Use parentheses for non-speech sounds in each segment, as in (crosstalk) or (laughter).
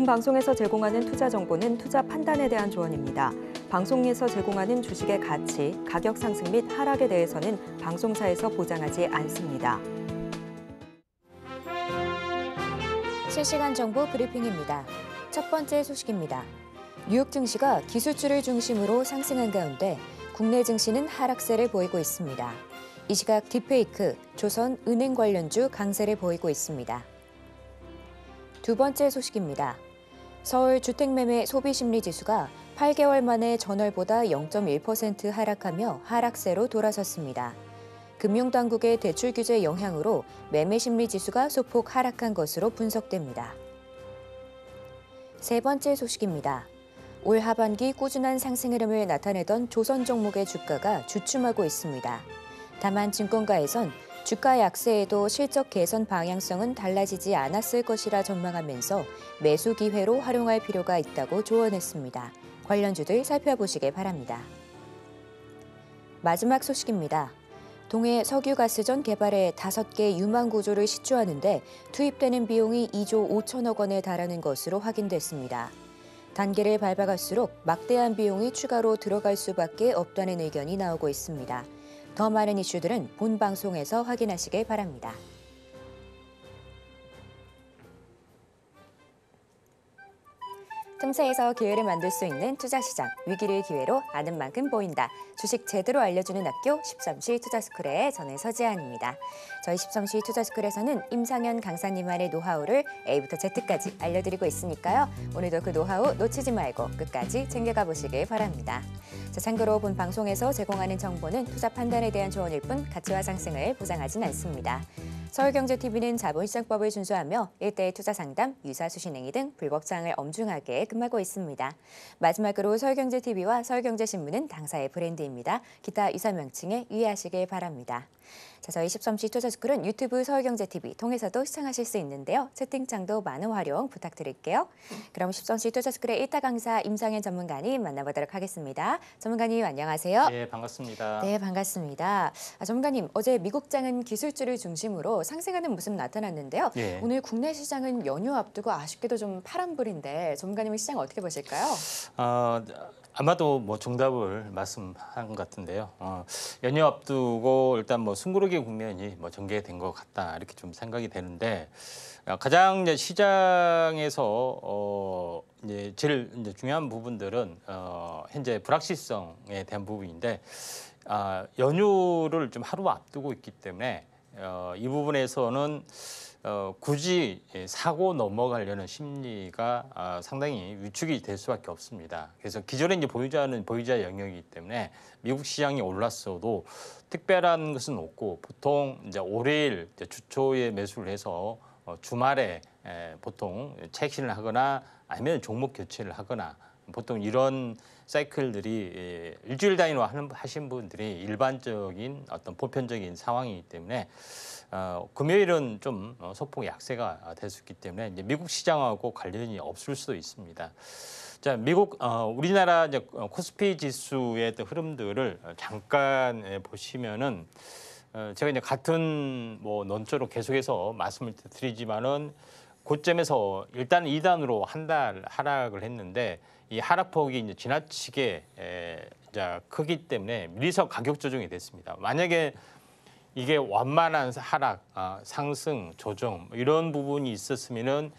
본 방송에서 제공하는 투자 정보는 투자 판단에 대한 조언입니다. 방송에서 제공하는 주식의 가치, 가격 상승 및 하락에 대해서는 방송사에서 보장하지 않습니다. 실시간 정보 브리핑입니다. 첫 번째 소식입니다. 뉴욕 증시가 기술주를 중심으로 상승한 가운데 국내 증시는 하락세를 보이고 있습니다. 이 시각 딥페이크, 조선 은행 관련주 강세를 보이고 있습니다. 두 번째 소식입니다. 서울 주택매매 소비심리지수가 8개월 만에 전월보다 0.1% 하락하며 하락세로 돌아섰습니다. 금융당국의 대출 규제 영향으로 매매 심리 지수가 소폭 하락한 것으로 분석됩니다. 세 번째 소식입니다. 올 하반기 꾸준한 상승 흐름을 나타내던 조선 종목의 주가가 주춤하고 있습니다. 다만 증권가에선 주가 약세에도 실적 개선 방향성은 달라지지 않았을 것이라 전망하면서 매수 기회로 활용할 필요가 있다고 조언했습니다. 관련주들 살펴보시길 바랍니다. 마지막 소식입니다. 동해 석유가스전 개발에 5개 유망 구조를 시추하는데 투입되는 비용이 2조 5천억 원에 달하는 것으로 확인됐습니다. 단계를 밟아갈수록 막대한 비용이 추가로 들어갈 수밖에 없다는 의견이 나오고 있습니다. 더 많은 이슈들은 본 방송에서 확인하시길 바랍니다. 상세에서 기회를 만들 수 있는 투자시장, 위기를 기회로 아는 만큼 보인다. 주식 제대로 알려주는 학교 13시 투자스쿨의 전해 서지안입니다. 저희 13시 투자스쿨에서는 임상현 강사님만의 노하우를 A부터 Z까지 알려드리고 있으니까요. 오늘도 그 노하우 놓치지 말고 끝까지 챙겨가 보시길 바랍니다. 자, 참고로 본 방송에서 제공하는 정보는 투자 판단에 대한 조언일 뿐 가치와 상승을 보장하진 않습니다. 서울경제TV는 자본시장법을 준수하며 일대의 투자 상담, 유사 수신행위 등 불법사항을 엄중하게 금하고 있습니다. 마지막으로 서울경제TV와 서울경제신문은 당사의 브랜드입니다. 기타 유사 명칭에 유의하시길 바랍니다. 자, 저희 13시 투자스쿨은 유튜브 서울경제TV 통해서도 시청하실 수 있는데요. 채팅창도 많은 활용 부탁드릴게요. 그럼 13시 투자스쿨의 1타 강사 임상현 전문가님 만나보도록 하겠습니다. 전문가님 안녕하세요. 네, 반갑습니다. 네, 반갑습니다. 아, 전문가님, 어제 미국장은 기술주를 중심으로 상승하는 모습 나타났는데요. 네. 오늘 국내 시장은 연휴 앞두고 아쉽게도 좀 파란불인데 전문가님은 시장 어떻게 보실까요? 어, 아마도 뭐 정답을 말씀한 것 같은데요. 어, 연휴 앞두고 일단 뭐 숨고르기 국면이 뭐 전개된 것 같다 이렇게 좀 생각이 되는데 어, 가장 이제 시장에서 어, 이제 제일 이제 중요한 부분들은 어, 현재 불확실성에 대한 부분인데 아, 연휴를 좀 하루 앞두고 있기 때문에 어, 이 부분에서는 어, 굳이 예, 사고 넘어가려는 심리가 아, 상당히 위축이 될 수밖에 없습니다. 그래서 기존에 이제 보유자는 보유자 영역이기 때문에 미국 시장이 올랐어도 특별한 것은 없고 보통 이제 월요일 이제 주초에 매수를 해서 어, 주말에 에, 보통 체신을 하거나 아니면 종목 교체를 하거나 보통 이런 사이클들이 예, 일주일 단위로 하신 는하 분들이 일반적인 어떤 보편적인 상황이기 때문에 어, 금요일은 좀 어, 소폭 약세가 될 수 있기 때문에 이제 미국 시장하고 관련이 없을 수도 있습니다. 자, 미국 어, 우리나라 이제 어, 코스피 지수의 또 흐름들을 잠깐 예, 보시면은 어, 제가 이제 같은 뭐 논조로 계속해서 말씀을 드리지만은 고점에서 일단 2단으로 한 달 하락을 했는데 이 하락폭이 이제 지나치게 에, 이제 크기 때문에 미리서 가격 조정이 됐습니다. 만약에 이게 완만한 하락, 아, 상승, 조정 뭐 이런 부분이 있었으면은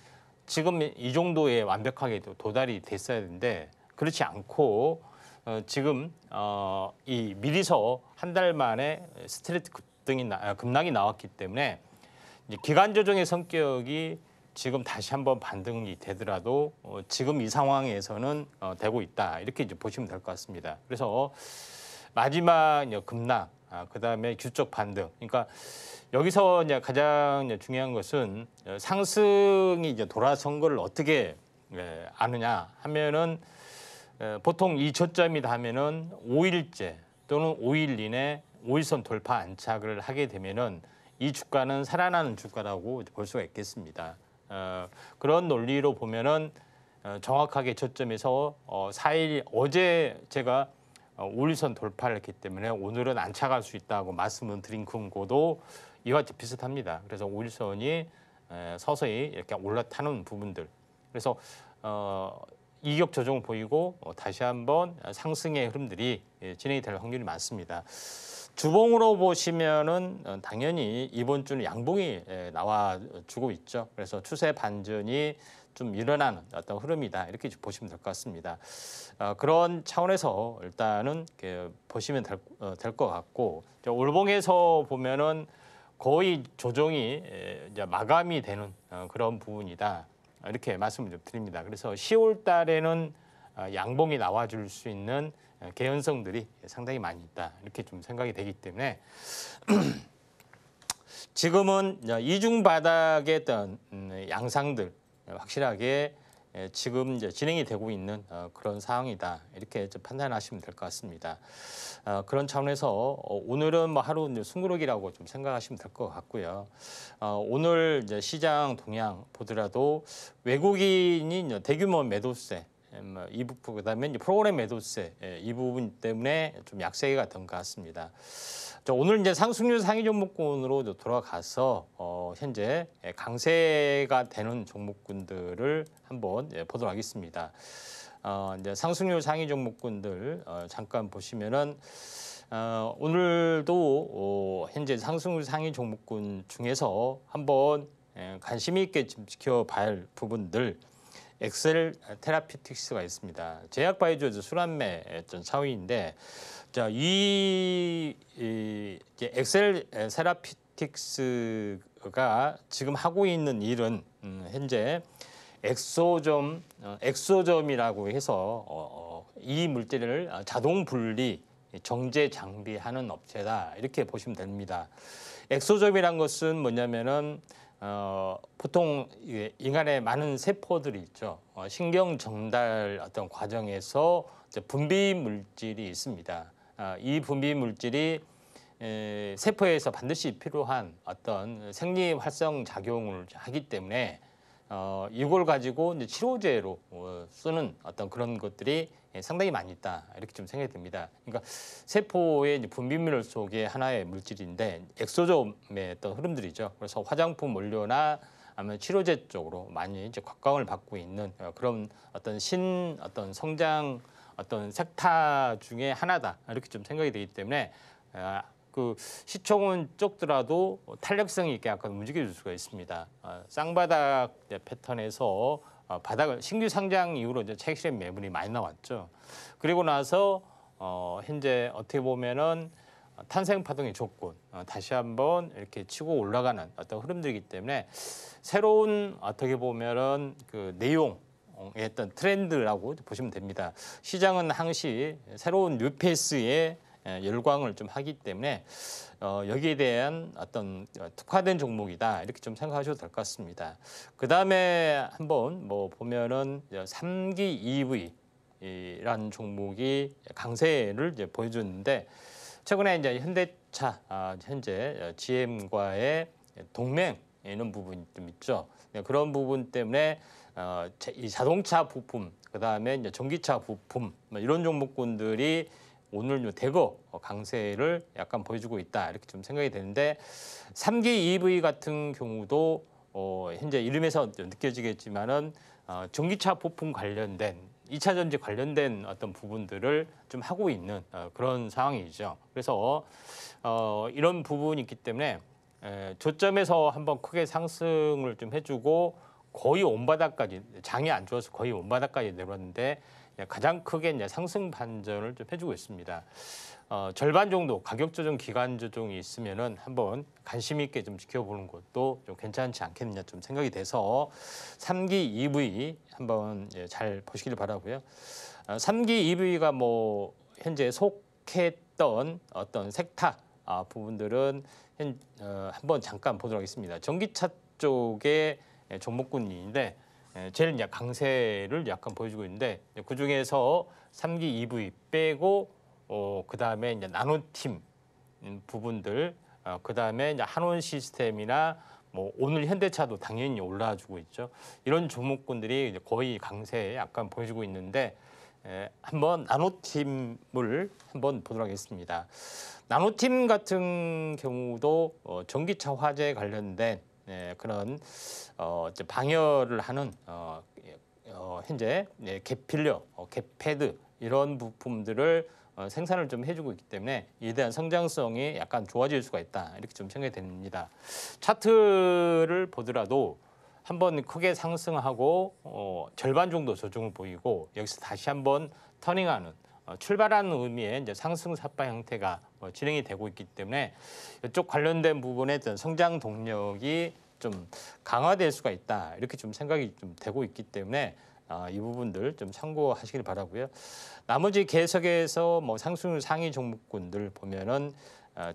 지금 이 정도에 완벽하게 도달이 됐어야 되는데 그렇지 않고 어, 지금 어, 이 미리서 한 달 만에 스트레트 급등이 나, 아, 급락이 나왔기 때문에 기간 조정의 성격이 지금 다시 한번 반등이 되더라도 어, 지금 이 상황에서는 어, 되고 있다 이렇게 이제 보시면 될 것 같습니다. 그래서 마지막 이제 급락, 아, 그다음에 규적 반등. 그러니까 여기서 이제 가장 이제 중요한 것은 어, 상승이 이제 돌아선 걸 어떻게 예, 아느냐 하면은 예, 보통 이초점이다 하면은 5일째 또는 5일 이내 5일선 돌파 안착을 하게 되면은 이 주가는 살아나는 주가라고 볼 수가 있겠습니다. 어, 그런 논리로 보면은 어, 정확하게 저점에서 어, 4일 어제 제가 어, 5일선 돌파를 했기 때문에 오늘은 안 차갈 수 있다고 말씀을 드린 금고도 이와 비슷합니다. 그래서 5일선이 에, 서서히 이렇게 올라타는 부분들. 그래서 어, 이격 조정을 보이고 어, 다시 한번 상승의 흐름들이 예, 진행이 될 확률이 많습니다. 주봉으로 보시면은 어, 당연히 이번 주는 양봉이 예, 나와주고 있죠. 그래서 추세 반전이 좀 일어나는 어떤 흐름이다 이렇게 보시면 될 것 같습니다. 어, 그런 차원에서 일단은 보시면 될것 어, 같고 올봉에서 보면은 거의 조정이 예, 이제 마감이 되는 그런 부분이다 이렇게 말씀을 좀 드립니다. 그래서 10월 달에는 아, 양봉이 나와줄 수 있는 개연성들이 상당히 많이 있다 이렇게 좀 생각이 되기 때문에 (clears throat) 지금은 이중 바닥의 어떤 음, 양상들 확실하게 예, 지금 이제 진행이 되고 있는 어, 그런 상황이다 이렇게 판단하시면 될 것 같습니다. 어, 그런 차원에서 어, 오늘은 뭐 하루 숭그러기라고 좀 생각하시면 될 것 같고요. 오늘 시장 동향 보더라도 외국인이 대규모 매도세 음, 이북부 그다음에 프로그램 매도세 예, 이 부분 때문에 좀 약세가 갔던 것 같습니다. 오늘 이제 상승률 상위 종목군으로 돌아가서 어, 현재 예, 강세가 되는 종목군들을 한번 예, 보도록 하겠습니다. 어, 이제 상승률 상위 종목군들 어, 잠깐 보시면은 어, 오늘도 어, 현재 상승률 상위 종목군 중에서 한번 관심 있게 지켜봐야 할 부분들 엑셀 테라피틱스가 있습니다. 제약 바이오즈 술안매 어떤 차위인데 자, 이, 이 엑셀 테라피틱스가 지금 하고 있는 일은 음, 현재 엑소점 어, 엑소점이라고 해서 어, 어, 이 물질을 자동 분리 정제 장비하는 업체다 이렇게 보시면 됩니다. 엑소점이란 것은 뭐냐면은 어, 보통 인간의 많은 세포들이 있죠. 어, 신경 전달 어떤 과정에서 이제 분비 물질이 있습니다. 어, 이 분비 물질이 에, 세포에서 반드시 필요한 어떤 생리 활성 작용을 하기 때문에 어, 이걸 가지고 이제 치료제로 어, 쓰는 어떤 그런 것들이 예, 상당히 많이 있다 이렇게 좀 생각이 듭니다. 그러니까 세포의 이제 분비물 속에 하나의 물질인데 엑소점의 어떤 흐름들이죠. 그래서 화장품 원료나 아니면 치료제 쪽으로 많이 이제 각광을 받고 있는 어, 그런 어떤 신 어떤 성장 어떤 섹타 중에 하나다 이렇게 좀 생각이 되기 때문에 아, 그시총은 쪽더라도 탄력성 이 있게 약간 움직여줄 수가 있습니다. 아, 쌍바닥 패턴에서 아, 바닥을 신규 상장 이후로 이제 책실의 매물이 많이 나왔죠. 그리고 나서 어, 현재 어떻게 보면은 탄생 파동의 조건 어, 다시 한번 이렇게 치고 올라가는 어떤 흐름들이기 때문에 새로운 어떻게 보면은 그 내용 어던 트렌드라고 보시면 됩니다. 시장은 항시 새로운 뉴페이스의 예, 열광을 좀 하기 때문에 어, 여기에 대한 어떤 특화된 종목이다 이렇게 좀 생각하셔도 될 것 같습니다. 그 다음에 한번 뭐 보면은 3기 EV라는 종목이 강세를 이제 보여줬는데 최근에 이제 현대차 아, 현재 GM과의 동맹 이런 부분이 좀 있죠. 네, 그런 부분 때문에 어, 이 자동차 부품, 그 다음에 전기차 부품 뭐 이런 종목군들이 오늘 대거 강세를 약간 보여주고 있다 이렇게 좀 생각이 되는데 3기 EV 같은 경우도 어, 현재 이름에서 느껴지겠지만은 어, 전기차 폭풍 관련된 이차 전지 관련된 어떤 부분들을 좀 하고 있는 어, 그런 상황이죠. 그래서 어, 이런 부분이 있기 때문에 에, 조점에서 한번 크게 상승을 좀 해주고 거의 온바닥까지 장이 안 좋아서 거의 온바닥까지 내려왔는데 예, 가장 크게 이제 상승 반전을 좀 해주고 있습니다. 어, 절반 정도 가격 조정 기간 조정이 있으면은 한번 관심 있게 좀 지켜보는 것도 좀 괜찮지 않겠느냐 좀 생각이 돼서 3기 EV 한번 예, 잘 보시길 바라고요. 어, 3기 EV가 뭐 현재 속했던 어떤 섹타 아, 부분들은 현, 어, 한번 잠깐 보도록 하겠습니다. 전기차 쪽의 종목군인데 예, 제일 약 강세를 약간 보여주고 있는데 그 중에서 3기 EV 빼고 어, 그 다음에 이제 나노팀 부분들 어, 그 다음에 이제 한원 시스템이나 뭐 오늘 현대차도 당연히 올라주고 와 있죠. 이런 종목군들이 이제 거의 강세 약간 보여주고 있는데 에, 예, 한번 나노팀을 한번 보도록 하겠습니다. 나노팀 같은 경우도 어, 전기차 화재 관련된 예, 그런 어, 방열을 하는 어, 예, 어, 현재 예, 갭필러, 어, 갭패드 이런 부품들을 어, 생산을 좀 해주고 있기 때문에 이에 대한 성장성이 약간 좋아질 수가 있다 이렇게 좀 생각됩니다. 차트를 보더라도 한 번 크게 상승하고 어, 절반 정도 조정을 보이고 여기서 다시 한번 터닝하는 어, 출발하는 의미의 이제 상승 사파 형태가 뭐 진행이 되고 있기 때문에 이쪽 관련된 부분에 대한 성장 동력이 좀 강화될 수가 있다 이렇게 좀 생각이 좀 되고 있기 때문에 어, 이 부분들 좀 참고하시길 바라고요. 나머지 계속해서 뭐 상승 상위 종목군들 보면은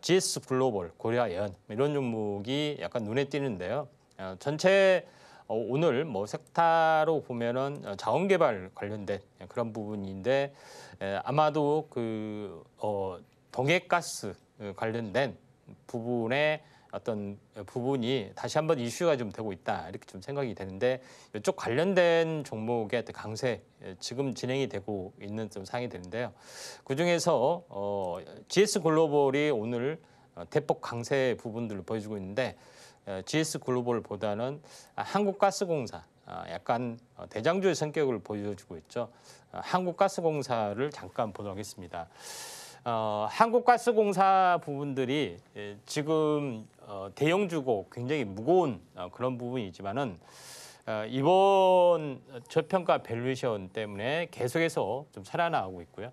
GS 어, 글로벌, 고려아연 이런 종목이 약간 눈에 띄는데요. 전체 어, 오늘 뭐섹터로 보면은 어, 자원개발 관련된 그런 부분인데 아마도 그 어, 동해가스 관련된 부분에 어떤 부분이 다시 한번 이슈가 좀 되고 있다 이렇게 좀 생각이 되는데 이쪽 관련된 종목의 강세 지금 진행이 되고 있는 좀 상이 되는데요. 그 중에서 어, GS 글로벌이 오늘 어, 대폭 강세 부분들을 보여주고 있는데 GS 어, 글로벌보다는 아, 한국가스공사 아, 약간 어, 대장주의 성격을 보여주고 있죠. 어, 한국가스공사를 잠깐 보도록 하겠습니다. 어, 한국가스공사 부분들이 예, 지금 대형주고 굉장히 무거운 그런 부분이지만은 이번 저평가 밸류에이션 때문에 계속해서 좀살아나고 있고요.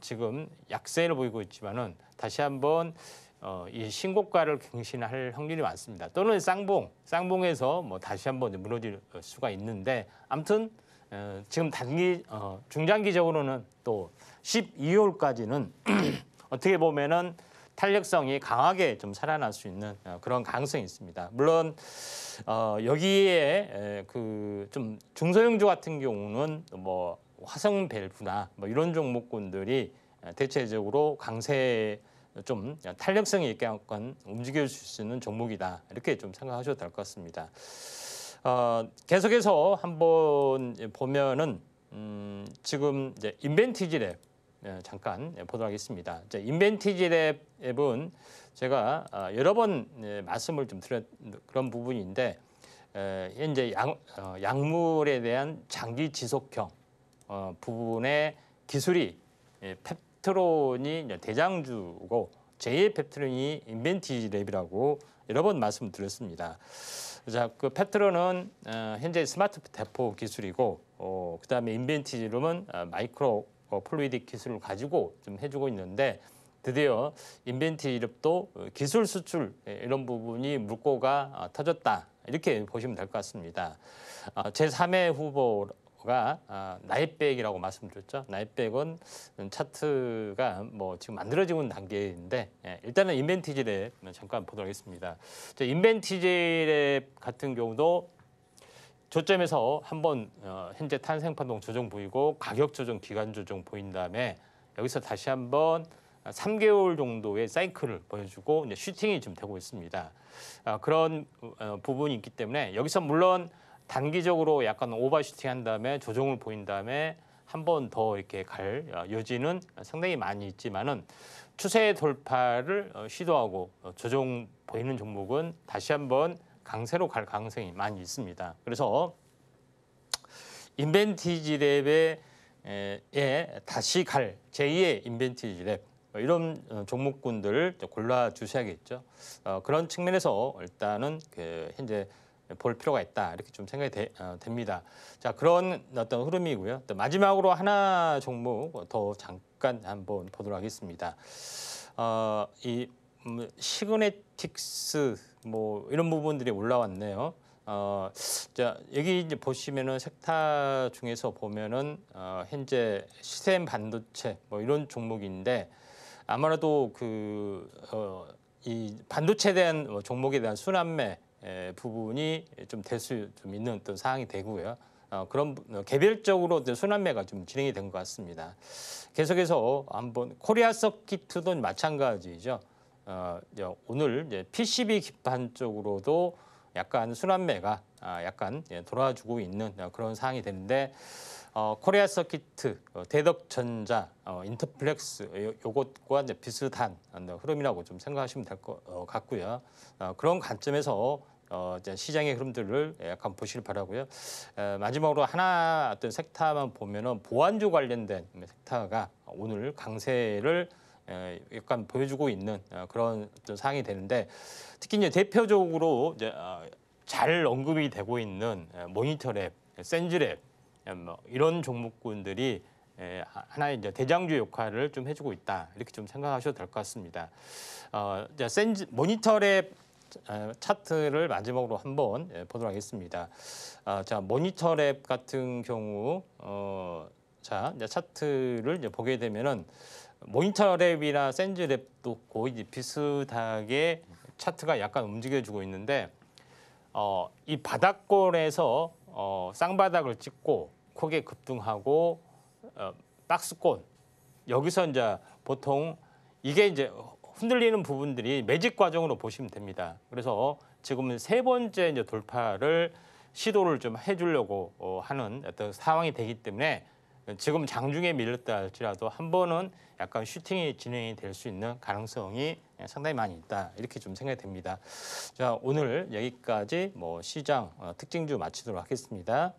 지금 약세를 보이고 있지만은 다시 한번 어, 이 신고가를 갱신할 확률이 많습니다. 또는 쌍봉, 쌍봉에서 뭐 다시 한번 무너질 수가 있는데 아무튼 어, 지금 단기 어, 중장기적으로는 또 12월까지는 (clears throat) 어떻게 보면은 탄력성이 강하게 좀 살아날 수 있는 어, 그런 가능성이 있습니다. 물론 어, 여기에 그 좀 중소형주 같은 경우는 뭐 화성밸브나 뭐 이런 종목군들이 대체적으로 강세 좀 탄력성이 있게 한 건 움직여 줄수 있는 종목이다 이렇게 좀 생각하셔도 될 것 같습니다. 어, 계속해서 한번 보면은 음, 지금 이제 인벤티지랩 예, 잠깐 예, 보도록 하겠습니다. 인벤티지랩은 제가 어, 여러 번 예, 말씀을 좀 드렸 그런 부분인데 현재 양, 어, 약물에 대한 장기 지속형 어, 부분의 기술이 펩트론이 대장주고 제이의 펩트론이 인벤티 랩이라고 여러 번 말씀드렸습니다. 자, 그 펩트론은 어, 현재 스마트 대포 기술이고 어, 그다음에 인벤티룸은 어, 마이크로 어, 플루이딕 기술을 가지고 좀 해주고 있는데 드디어 인벤티 이도 기술 수출 예, 이런 부분이 물꼬가 터졌다 이렇게 보시면 될 것 같습니다. 제3의 후보 가 아, 나이백이라고 말씀드렸죠. 나이백은 차트가 뭐 지금 만들어지고 있는 단계인데 예, 일단은 인벤티질에 잠깐 보도록 하겠습니다. 인벤티질 같은 경우도 저점에서 한번 어, 현재 탄생파동 조정 보이고 가격 조정, 기간 조정 보인 다음에 여기서 다시 한번 3개월 정도의 사이클을 보여주고 슈팅이 지 되고 있습니다. 아, 그런 어, 부분이 있기 때문에 여기서 물론 단기적으로 약간 오버슈팅한 다음에 조정을 보인 다음에 한 번 더 이렇게 갈 여지는 어, 상당히 많이 있지만은 추세 돌파를 어, 시도하고 어, 조정 보이는 종목은 다시 한번 강세로 갈 가능성이 많이 있습니다. 그래서 인벤티지 랩에 에, 다시 갈 제2의 인벤티지 랩 뭐 이런 종목군들 골라 주셔야겠죠. 그런 측면에서 일단은 그 현재 볼 필요가 있다 이렇게 좀 생각이 되, 어, 됩니다. 자 그런 어떤 흐름이고요. 또 마지막으로 하나 종목 더 잠깐 한번 보도록 하겠습니다. 어, 이 음, 시그네틱스 뭐 이런 부분들이 올라왔네요. 어, 자 여기 이제 보시면은 섹타 중에서 보면은 어, 현재 시스템 반도체 뭐 이런 종목인데 아무래도 그 어, 이 반도체에 대한 뭐 종목에 대한 순환매 부분이 좀 될수좀 있는 어떤 사항이 되고요. 어, 그런 어, 개별적으로 순환매가 좀 진행이 된 것 같습니다. 계속해서 한번 코리아 서킷도 마찬가지죠. 어, 오늘 이제 PCB 기판 쪽으로도 약간 순환매가 아, 약간 예, 돌아주고 있는 어, 그런 상황이 되는데 어, 코리아 서킷, 어, 대덕전자, 어, 인터플렉스 요것과 이제 비슷한 흐름이라고 좀 생각하시면 될 것 같고요. 어, 그런 관점에서 어, 시장의 흐름들을 약간 예, 보시길 바라고요. 에, 마지막으로 하나 어떤 섹터만 보면은 보안조 관련된 섹터가 오늘 강세를 에, 약간 보여주고 있는 어, 그런 어떤 상황이 되는데 특히 이제 대표적으로 이제 어, 잘 언급이 되고 있는 모니터랩, 센즈랩 음, 뭐 이런 종목군들이 에, 하나의 이제 대장주 역할을 좀 해주고 있다 이렇게 좀 생각하셔도 될 것 같습니다. 어, 이제 센즈 모니터랩 아, 차트를 마지막으로 한번 예, 보도록 하겠습니다. 아, 자 모니터 랩 같은 경우 어, 자 이제 차트를 이제 보게 되면은 모니터 랩이나 센즈 랩도 거의 비슷하게 차트가 약간 움직여주고 있는데 어, 이 바닥권에서 어, 쌍바닥을 찍고 크게 급등하고 어, 박스권 여기서 이제 보통 이게 이제 흔들리는 부분들이 매직 과정으로 보시면 됩니다. 그래서 지금은 세 번째 이제 돌파를 시도를 좀 해주려고 어, 하는 어떤 상황이 되기 때문에 지금 장중에 밀렸다 할지라도 한 번은 약간 슈팅이 진행이 될 수 있는 가능성이 상당히 많이 있다 이렇게 좀 생각이 됩니다. 자 오늘 여기까지 뭐 시장 어, 특징주 마치도록 하겠습니다.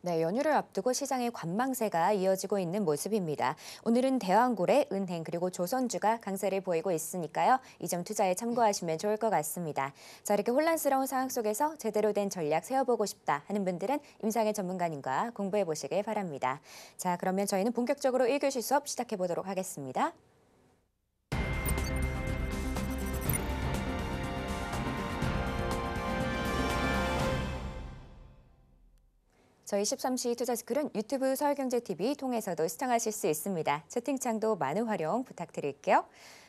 네, 연휴를 앞두고 시장의 관망세가 이어지고 있는 모습입니다. 오늘은 대왕고래, 은행 그리고 조선주가 강세를 보이고 있으니까요. 이 점 투자에 참고하시면 좋을 것 같습니다. 자, 이렇게 혼란스러운 상황 속에서 제대로 된 전략 세워보고 싶다 하는 분들은 임상의 전문가님과 공부해 보시길 바랍니다. 자, 그러면 저희는 본격적으로 1교시 수업 시작해 보도록 하겠습니다. 저희 13시 투자스쿨은 유튜브 서울경제TV 통해서도 시청하실 수 있습니다. 채팅창도 많은 활용 부탁드릴게요.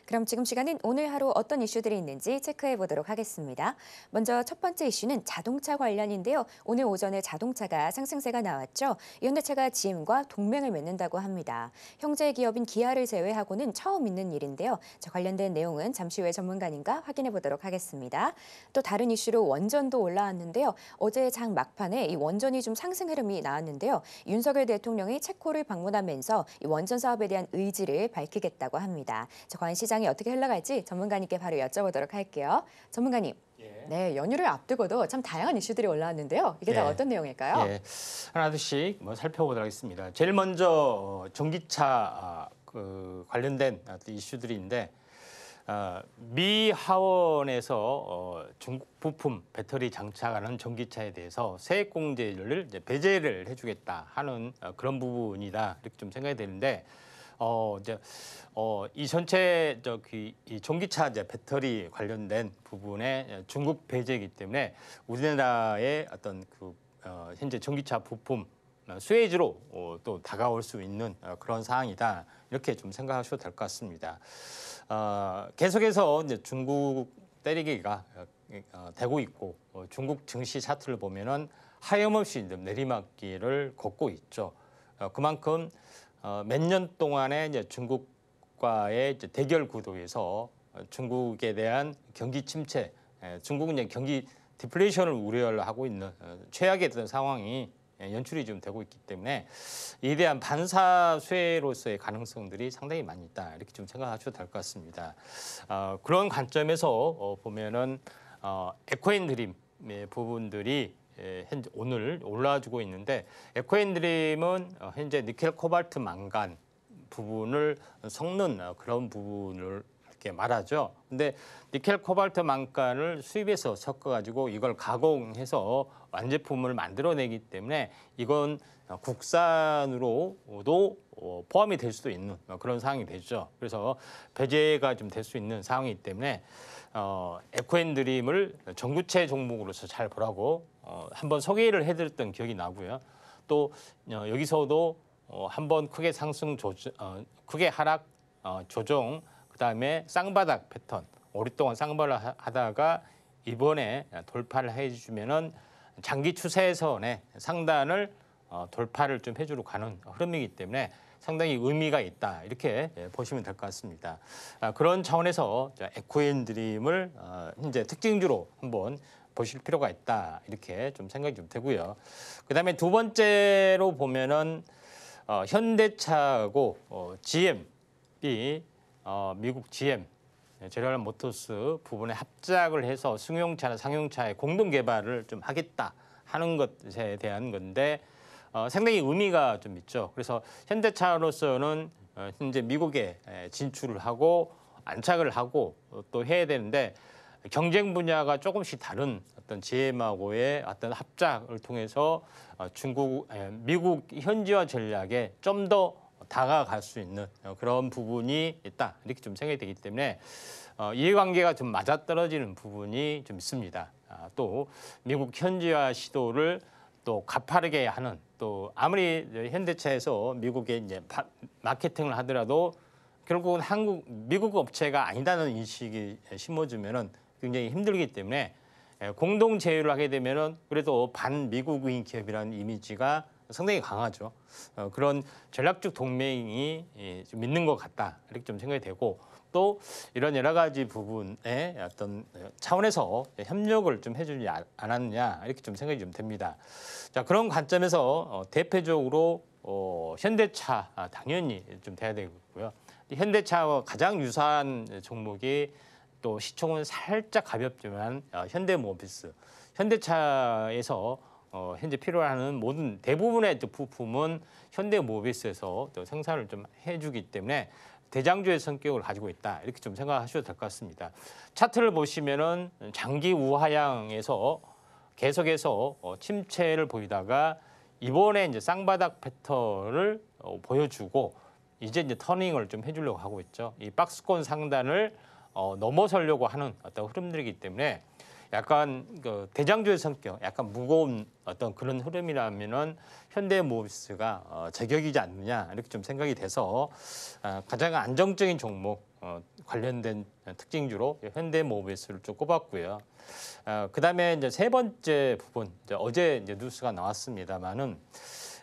그럼 지금 시간은 오늘 하루 어떤 이슈들이 있는지 체크해 보도록 하겠습니다. 먼저 첫 번째 이슈는 자동차 관련인데요. 오늘 오전에 자동차가 상승세가 나왔죠. 현대차가 GM과 동맹을 맺는다고 합니다. 형제 기업인 기아를 제외하고는 처음 있는 일인데요. 저 관련된 내용은 잠시 후에 전문가님과 확인해 보도록 하겠습니다. 또 다른 이슈로 원전도 올라왔는데요. 어제 장 막판에 이 원전이 좀 상승 흐름이 나왔는데요. 윤석열 대통령이 체코를 방문하면서 이 원전 사업에 대한 의지를 밝히겠다고 합니다. 저연시장 전망이 어떻게 흘러갈지 전문가님께 바로 여쭤보도록 할게요. 전문가님. 예. 네, 연휴를 앞두고도 참 다양한 이슈들이 올라왔는데요. 이게 예. 다 어떤 내용일까요? 예. 하나둘씩 뭐 살펴보도록 하겠습니다. 제일 먼저 어, 전기차 아, 그 관련된 이슈들인데 아, 미 하원에서 어, 중국 부품 배터리 장착하는 전기차에 대해서 세액 공제를 배제를 해주겠다 하는 어, 그런 부분이다 이렇게 좀 생각이 되는데 어 이제 어이 전체 저기 이 전기차 이제 배터리 관련된 부분에 중국 배제이기 때문에 우리나라의 어떤 그 어, 현재 전기차 부품 어, 수혜지로 어, 또 다가올 수 있는 어, 그런 상황이다 이렇게 좀 생각하셔도 될 것 같습니다. 어, 계속해서 이제 중국 때리기가 어, 어, 되고 있고 어, 중국 증시 차트를 보면은 하염없이 내리막길을 걷고 있죠. 어, 그만큼 어, 몇 년 동안의 이제 중국과의 이제 대결 구도에서 중국에 대한 경기 침체, 예, 중국은 이제 경기 디플레이션을 우려를 하고 있는 어, 최악의 어떤 상황이 예, 연출이 좀 되고 있기 때문에 이에 대한 반사쇠로서의 가능성들이 상당히 많이 있다 이렇게 좀 생각하셔도 될 것 같습니다. 어, 그런 관점에서 어, 보면은 어, 에코인 드림의 부분들이 예, 현재 오늘 올라주고 있는데 에코엔드림은 어, 현재 니켈 코발트 망간 부분을 섞는 어, 그런 부분을 이렇게 말하죠. 근데 니켈 코발트 망간을 수입해서 섞어 가지고 이걸 가공해서 완제품을 만들어내기 때문에 이건 어, 국산으로도 포함이 될 수도 있는 그런 상황이 되죠. 그래서 배제가 좀 될 수 있는 상황이기 때문에 어, 에코앤드림을 전구체 종목으로서 잘 보라고 어, 한번 소개를 해드렸던 기억이 나고요. 또 어, 여기서도 어, 한번 크게 상승 조정, 어, 크게 하락 어, 조정, 그 다음에 쌍바닥 패턴 오랫동안 쌍바닥 하다가 이번에 돌파를 해주면은 장기 추세선의 상단을 어, 돌파를 좀 해주러 가는 흐름이기 때문에. 상당히 의미가 있다 이렇게 예, 보시면 될 것 같습니다. 아, 그런 차원에서 에코앤드림을 이제 어, 특징주로 한번 보실 필요가 있다 이렇게 좀 생각이 좀 되고요. 그다음에 두 번째로 보면은 어, 현대차하고 어, GM이 어, 미국 GM 예, 제랄 모터스 부분에 합작을 해서 승용차나 상용차의 공동 개발을 좀 하겠다 하는 것에 대한 건데 어, 상당히 의미가 좀 있죠. 그래서 현대차로서는 어, 현재 미국에 진출을 하고 안착을 하고 어, 또 해야 되는데 경쟁 분야가 조금씩 다른 어떤 GM하고의 어떤 합작을 통해서 어, 중국, 미국 현지화 전략에 좀 더 다가갈 수 있는 어, 그런 부분이 있다 이렇게 좀 생각이 되기 때문에 이해관계가 좀 맞아떨어지는 부분이 좀 있습니다. 아, 또 미국 현지화 시도를 또 가파르게 하는 또 아무리 현대차에서 미국에 이제 마케팅을 하더라도 결국은 한국 미국 업체가 아니다는 인식이 심어주면은 굉장히 힘들기 때문에 예, 공동 제휴를 하게 되면은 그래도 반미국인 기업이라는 이미지가 상당히 강하죠. 어, 그런 전략적 동맹이 믿는 예, 것 같다 이렇게 좀 생각이 되고 또 이런 여러 가지 부분에 어떤 차원에서 협력을 좀 해주지 않았느냐 이렇게 좀 생각이 좀 됩니다. 자 그런 관점에서 어, 대표적으로 어, 현대차 아, 당연히 좀 돼야 되고요. 현대차와 가장 유사한 종목이 또 시총은 살짝 가볍지만 어, 현대모비스. 현대차에서 어, 현재 필요하는 모든 대부분의 부품은 현대모비스에서 또 생산을 좀 해주기 때문에 대장주의 성격을 가지고 있다 이렇게 좀 생각하셔도 될 것 같습니다. 차트를 보시면은 장기 우하향에서 계속해서 어, 침체를 보이다가 이번에 이제 쌍바닥 패턴을 어, 보여주고 이제 이제 터닝을 좀 해주려고 하고 있죠. 이 박스권 상단을 어, 넘어서려고 하는 어떤 흐름들이기 때문에 약간 그 대장주의 성격, 약간 무거운 어떤 그런 흐름이라면은 현대모비스가 어, 제격이지 않느냐 이렇게 좀 생각이 돼서 어, 가장 안정적인 종목 어, 관련된 특징주로 현대모비스를 좀 꼽았고요. 어, 그다음에 이제 세 번째 부분 이제 어제 이제 뉴스가 나왔습니다만은.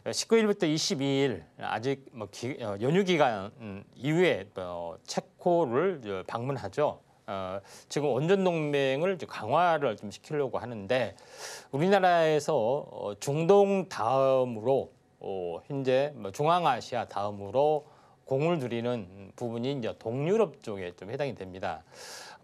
19일부터 어, 22일 아직 뭐 기, 어, 연휴 기간 이후에 뭐 체코를 방문하죠. 어, 지금 원전 동맹을 강화를 좀 시키려고 하는데 우리나라에서 어, 중동 다음으로 어, 현재 뭐 중앙아시아 다음으로 공을 들이는 부분이 이제 동유럽 쪽에 좀 해당이 됩니다.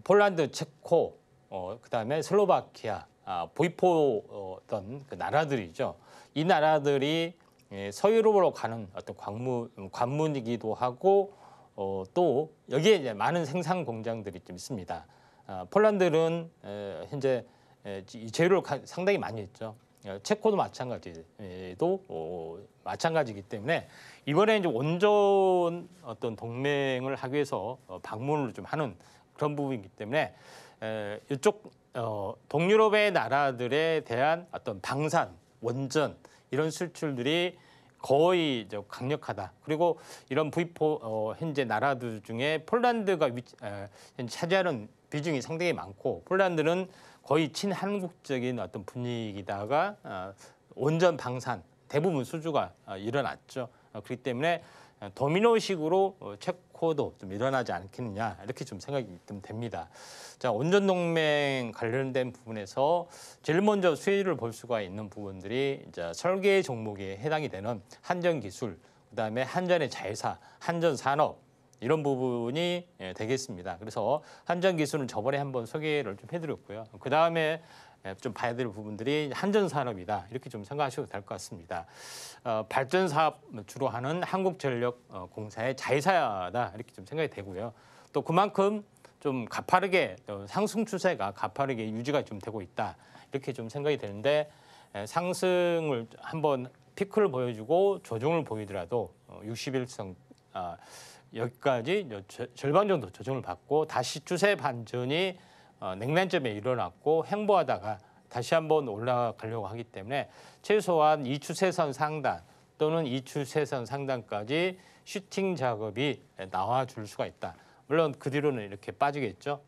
폴란드, 체코, 어, 그다음에 슬로바키아, 아, 보이포던 그 나라들이죠. 이 나라들이 예, 서유럽으로 가는 어떤 관문, 관문이기도 하고 어, 또 여기에 이제 많은 생산 공장들이 좀 있습니다. 아, 폴란드는 에, 현재 에, 재료를 가, 상당히 많이 했죠. 어, 체코도 마찬가지도 어, 마찬가지이기 때문에 이번에 이제 온전 어떤 동맹을 하기 위해서 어, 방문을 좀 하는 그런 부분이기 때문에 에, 이쪽 어, 동유럽의 나라들에 대한 어떤 방산, 원전 이런 수출들이 거의 이제 강력하다. 그리고 이런 V4 어, 현재 나라들 중에 폴란드가 위, 에, 차지하는 비중이 상당히 많고 폴란드는 거의 친한국적인 어떤 분위기다가 어, 온전 방산 대부분 수주가 어, 일어났죠. 어, 그렇기 때문에 어, 도미노식으로 어, 코 코어도 좀 일어나지 않겠느냐 이렇게 좀 생각이 좀 됩니다. 자 온전 동맹 관련된 부분에서 제일 먼저 수혜를 볼 수가 있는 부분들이 이제 설계 종목에 해당이 되는 한전 기술, 그다음에 한전의 자회사, 한전 산업 이런 부분이 예, 되겠습니다. 그래서 한전 기술은 저번에 한번 소개를 좀 해드렸고요. 그 다음에 예, 좀 봐야 될 부분들이 한전 산업이다 이렇게 좀 생각하셔도 될 것 같습니다. 어, 발전 사업 주로 하는 한국전력공사의 어, 자회사다 이렇게 좀 생각이 되고요. 또 그만큼 좀 가파르게 상승 추세가 가파르게 유지가 좀 되고 있다 이렇게 좀 생각이 되는데 예, 상승을 한번 피크를 보여주고 조정을 보이더라도 60일선 어, 아, 여기까지 절반 정도 조정을 받고 다시 추세 반전이 어, 냉난점에 일어났고 행보하다가 다시 한번 올라가려고 하기 때문에 최소한 이추세선 상단 또는 이추세선 상단까지 슈팅 작업이 나와줄 수가 있다. 물론 그 뒤로는 이렇게 빠지겠죠.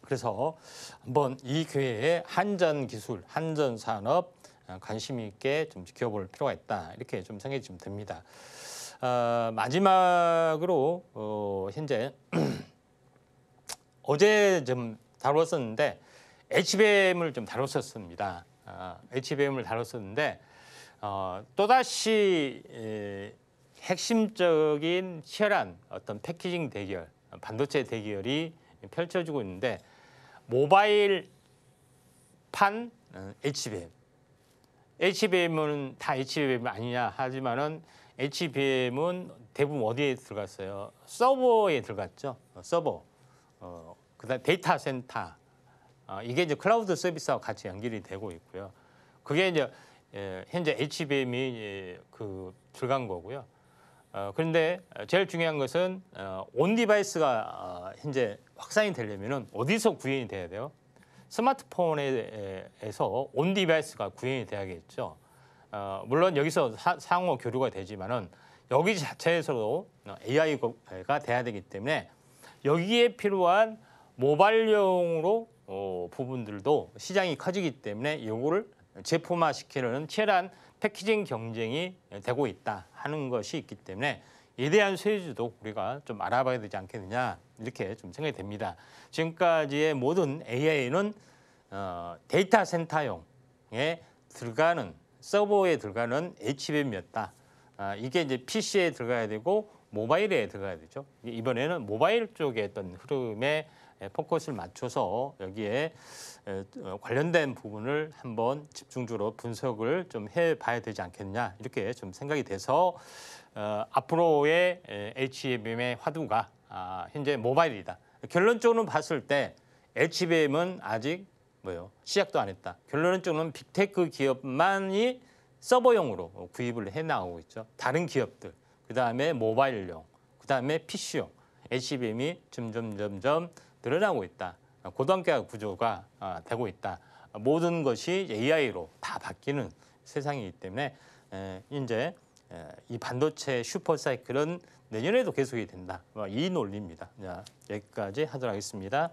그래서 한번 이교회의 한전 기술, 한전 산업 어, 관심 있게 좀 지켜볼 필요가 있다. 이렇게 좀 생각이 좀됩니다 어, 마지막으로 어, 현재 (clears throat) 어제 좀 다뤘었는데 HBM을 좀 다뤘었습니다. 어, HBM을 다뤘었는데 어, 또다시 에, 핵심적인 치열한 어떤 패키징 대결, 반도체 대결이 펼쳐지고 있는데 모바일판 어, HBM, HBM은 다 HBM 아니냐 하지만은 HBM은 대부분 어디에 들어갔어요? 서버에 들어갔죠. 어, 서버. 어, 그다음 데이터 센터 어, 이게 이제 클라우드 서비스와 같이 연결이 되고 있고요. 그게 이제 예, 현재 HBM이 예, 그 들어간 거고요. 어, 그런데 제일 중요한 것은 어, 온 디바이스가 현재 확산이 되려면 어디서 구현이 돼야 돼요? 스마트폰에서 온 디바이스가 구현이 돼야겠죠. 물론 여기서 상호 교류가 되지만은 여기 자체에서도 AI가 돼야 되기 때문에 여기에 필요한 모발용으로 어, 부분들도 시장이 커지기 때문에 이거를 제품화 시키는 려 치열한 패키징 경쟁이 되고 있다 하는 것이 있기 때문에 이에 대한 세주도 우리가 좀 알아봐야 되지 않겠느냐 이렇게 좀 생각이 됩니다. 지금까지의 모든 AI는 어, 데이터 센터용에 들어가는 서버에 들어가는 HBM이었다. 아, 이게 이제 PC에 들어가야 되고 모바일에 들어가야 되죠. 이번에는 모바일 쪽의 어떤 흐름에 예, 포커스를 맞춰서 여기에 어, 관련된 부분을 한번 집중적으로 분석을 좀 해봐야 되지 않겠냐 이렇게 좀 생각이 돼서 어, 앞으로의 HBM의 e 화두가 아, 현재 모바일이다. 결론적으로 봤을 때 HBM은 e 아직 뭐요 시작도 안 했다. 결론적으로는 빅테크 기업만이 서버용으로 구입을 해 나오고 있죠. 다른 기업들, 그 다음에 모바일용, 그 다음에 PC용, HBM이 e 점점 점점 늘어나고 있다. 고등학교 구조가 아, 되고 있다. 모든 것이 AI로 다 바뀌는 세상이기 때문에 이제 이 반도체 슈퍼사이클은 내년에도 계속이 된다. 뭐, 이 논리입니다. 여기까지 하도록 하겠습니다.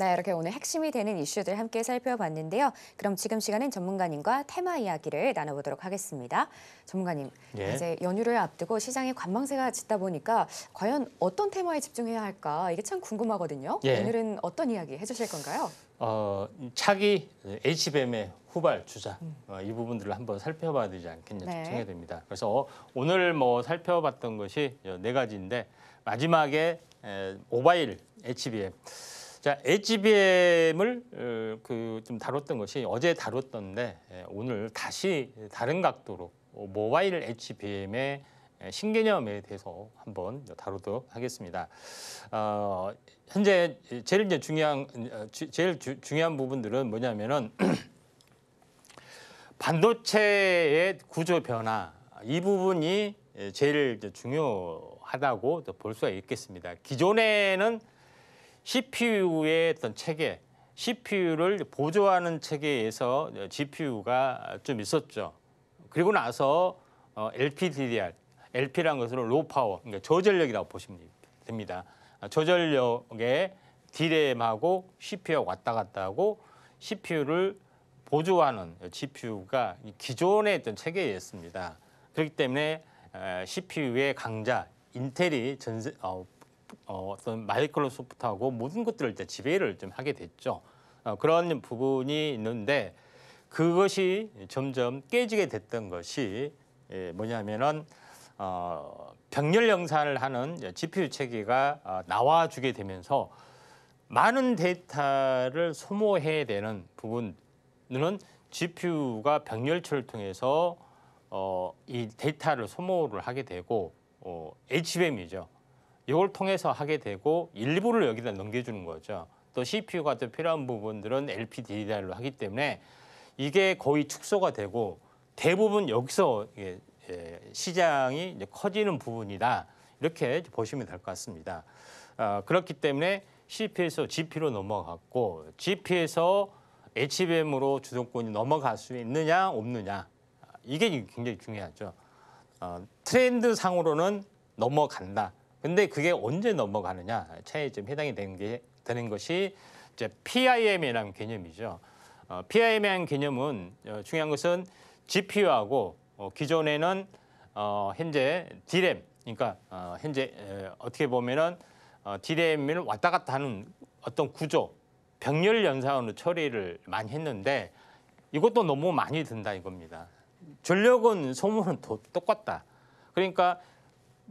네, 이렇게 오늘 핵심이 되는 이슈들 함께 살펴봤는데요. 그럼 지금 시간은 전문가님과 테마 이야기를 나눠보도록 하겠습니다. 전문가님, 예. 이제 연휴를 앞두고 시장의 관망세가 짙다 보니까 과연 어떤 테마에 집중해야 할까 이게 참 궁금하거든요. 예. 오늘은 어떤 이야기 해주실 건가요? 어, 차기 HBM의 후발 주자 음. 어, 이 부분들을 한번 살펴봐야 되지 않겠냐 네. 집해야 됩니다. 그래서 어, 오늘 뭐 살펴봤던 것이 어, 네 가지인데 마지막에 에, 모바일 HBM. 자, HBM을 어, 그좀 다뤘던 것이 어제 다뤘던데 예, 오늘 다시 다른 각도로 모바일 HBM의 예, 신개념에 대해서 한번 다루도록 하겠습니다. 어, 현재 제일 이제 중요한 어, 제일 주, 중요한 부분들은 뭐냐면은 (clears throat) 반도체의 구조 변화 이 부분이 예, 제일 중요하다고 볼 수가 있겠습니다. 기존에는 CPU의 어떤 체계, CPU를 보조하는 체계에서 GPU가 좀 있었죠. 그리고 나서 LPDDR, 어, LP란 것으로 로 파워, 그러니까 저전력이라고 보시면 됩니다. 저전력에 d r a 하고 CPU가 왔다 갔다 하고 CPU를 보조하는 GPU가 기존의 어떤 체계였습니다. 그렇기 때문에 CPU의 강자 인텔이 전세, 어, 어, 어떤 마이크로소프트하고 모든 것들을 이제 지배를 좀 하게 됐죠. 어, 그런 부분이 있는데 그것이 점점 깨지게 됐던 것이 예, 뭐냐면은 어, 병렬 영산을 하는 GPU 체계가 어, 나와주게 되면서 많은 데이터를 소모해야 되는 부분은 GPU가 병렬처를 통해서 어, 이 데이터를 소모를 하게 되고 어, HBM이죠. 이걸 통해서 하게 되고 일부를 여기다 넘겨주는 거죠. 또 CPU가 또 필요한 부분들은 LPDDR로 하기 때문에 이게 거의 축소가 되고 대부분 여기서 예, 시장이 커지는 부분이다. 이렇게 보시면 될 것 같습니다. 아, 그렇기 때문에 CP에서 GP로 넘어갔고 GP에서 HBM으로 주도권이 넘어갈 수 있느냐 없느냐 이게 굉장히 중요하죠. 어, 트렌드 상으로는 넘어간다. 근데 그게 언제 넘어가느냐 차에 좀 해당이 되는 게 되는 것이 이제 PIM이라는 개념이죠. 어, PIM이라는 개념은 어, 중요한 것은 GPU하고 어, 기존에는 어, 현재 DRAM 그러니까 어, 현재 에, 어떻게 보면은 어, DRAM을 왔다 갔다 하는 어떤 구조 병렬 연산으로 처리를 많이 했는데 이것도 너무 많이 든다 이겁니다. 전력은 소모는 도, 똑같다. 그러니까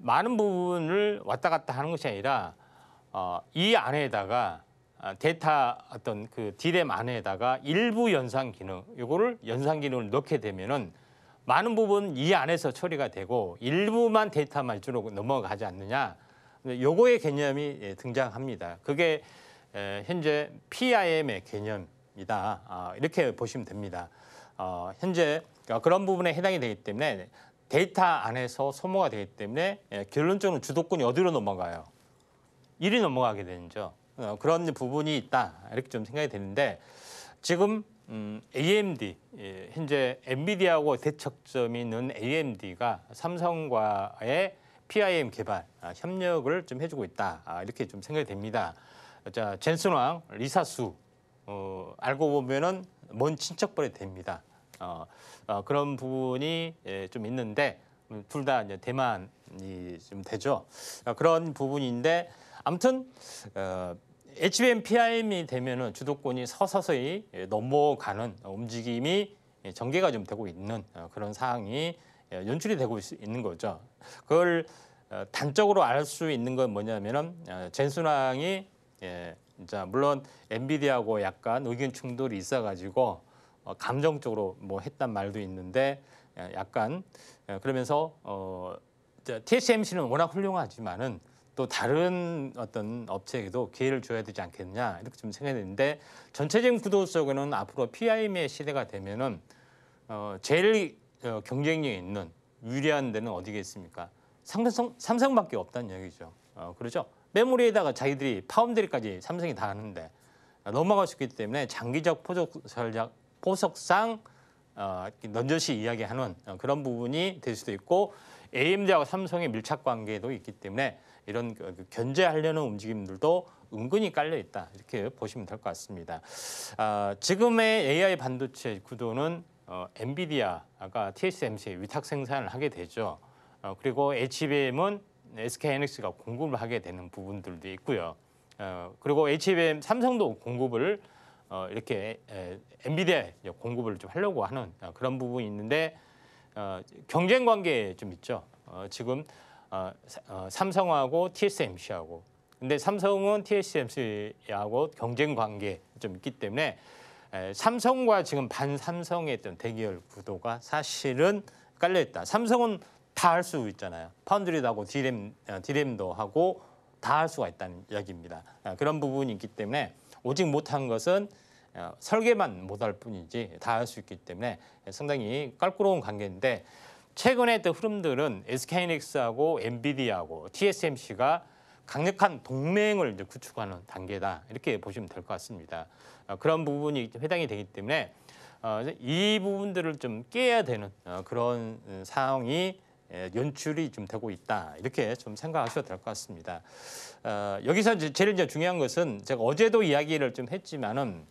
많은 부분을 왔다 갔다 하는 것이 아니라 어, 이 안에다가 아, 데이터 어떤 그 디램 안에다가 일부 연산 기능 이거를 연산 기능을 넣게 되면은 많은 부분 이 안에서 처리가 되고 일부만 데이터만 주로 넘어가지 않느냐 요거의 개념이 예, 등장합니다. 그게 현재 PIM의 개념이다 아, 이렇게 보시면 됩니다. 어, 현재 그러니까 그런 부분에 해당이 되기 때문에 데이터 안에서 소모가 되기 때문에 예, 결론적으로 주도권이 어디로 넘어가요? 1이 넘어가게 되죠. 어, 그런 부분이 있다 이렇게 좀 생각이 되는데 지금 음, AMD 예, 현재 엔비디아하고 대척점이 있는 AMD가 삼성과의 PIM 개발 아, 협력을 좀 해주고 있다 아, 이렇게 좀 생각이 됩니다. 자 젠슨왕 리사수 어, 알고 보면은 먼 친척벌이 됩니다. 어, 어, 그런 부분이 예, 좀 있는데 음, 둘다 이제 대만이 좀 되죠. 어, 그런 부분인데 아무튼 어, HBM PRM이 되면은 주도권이 서서히 예, 넘어가는 움직임이 예, 전개가 좀 되고 있는 어, 그런 상황이 예, 연출이 되고 있는 거죠. 그걸 어, 단적으로 알 수 있는 건 뭐냐면은 젠순항이 예, 자 물론 엔비디아하고 약간 의견 충돌이 있어가지고 어, 감정적으로 뭐 했단 말도 있는데 예, 약간 예, 그러면서 어, TSMC는 워낙 훌륭하지만은 또 다른 어떤 업체에도 기회를 줘야 되지 않겠냐 느 이렇게 좀 생각했는데 이 전체적인 구도 속에는 앞으로 PIM의 시대가 되면은 어, 제일 어, 경쟁력 있는 유리한 데는 어디겠습니까? 삼성 삼성밖에 없다는 얘기죠. 어, 그렇죠? 메모리에다가 자기들이 파운드리까지 삼성이 다 하는데 어, 넘어갈 수 있기 때문에 장기적 포적 전략 보석상 어, 넌저이 이야기하는 어, 그런 부분이 될 수도 있고 AMD하고 삼성의 밀착 관계도 있기 때문에 이런 그, 그 견제하려는 움직임들도 은근히 깔려 있다 이렇게 보시면 될 것 같습니다. 아, 지금의 AI 반도체 구도는 어, 엔비디아 아까 t s m c 의 위탁 생산을 하게 되죠. 어, 그리고 HBM은 SK하이닉스가 공급을 하게 되는 부분들도 있고요. 어, 그리고 HBM 삼성도 공급을 어, 이렇게 엔비디아 공급을 좀 하려고 하는 어, 그런 부분이 있는데 어, 경쟁 관계에 좀 있죠. 어, 지금 어, 어 삼성하고 TSMC하고 근데 삼성은 TSMC하고 경쟁 관계 좀 있기 때문에 에, 삼성과 지금 반삼성의 어떤 대결 구도가 사실은 깔려 있다. 삼성은 다 할 수 있잖아요. 파운드리도 하고 디램 어, 디램도 하고 다 할 수가 있다는 이야기입니다. 그런 부분이 있기 때문에. 오직 못한 것은 어, 설계만 못할 뿐이지 다 할 수 있기 때문에 상당히 깔끄러운 관계인데 최근의 흐름들은 SK이닉스하고 엔비디아하고 TSMC가 강력한 동맹을 이제 구축하는 단계다 이렇게 보시면 될 것 같습니다. 어, 그런 부분이 해당이 되기 때문에 어, 이 부분들을 좀 깨야 되는 그런 음, 상황이 예, 연출이 좀 되고 있다 이렇게 좀 생각하셔도 될 것 같습니다. 어, 여기서 제일 이제 중요한 것은 제가 어제도 이야기를 좀 했지만은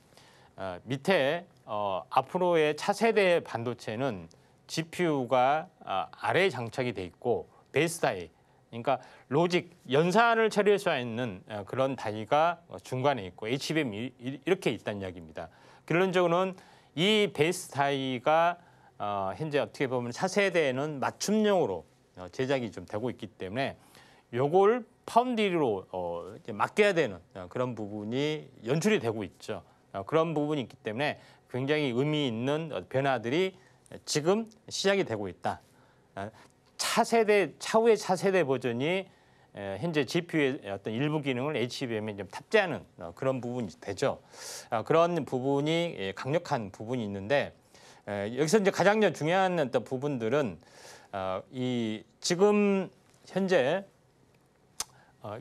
어, 밑에 어, 앞으로의 차세대 반도체는 GPU가 어, 아래 장착이 돼 있고 베이스 다이 그러니까 로직 연산을 처리할 수 있는 어, 그런 단위가 중간에 있고 HBM 이렇게 있다는 이야기입니다. 결론적으로는 이 베이스 다이가 어, 현재 어떻게 보면 차세대에는 맞춤형으로 어, 제작이 좀 되고 있기 때문에 요걸 파운드리로 어, 맡겨야 되는 어, 그런 부분이 연출이 되고 있죠. 어, 그런 부분이 있기 때문에 굉장히 의미 있는 어, 변화들이 지금 시작이 되고 있다. 어, 차세대 차후의 차세대 버전이 에, 현재 GPU의 어떤 일부 기능을 HBM에 좀 탑재하는 어, 그런 부분이 되죠. 어, 그런 부분이 예, 강력한 부분이 있는데 에, 예, 여기서 이제 가장 중요한 어떤 부분들은 어, 이 지금 현재 어,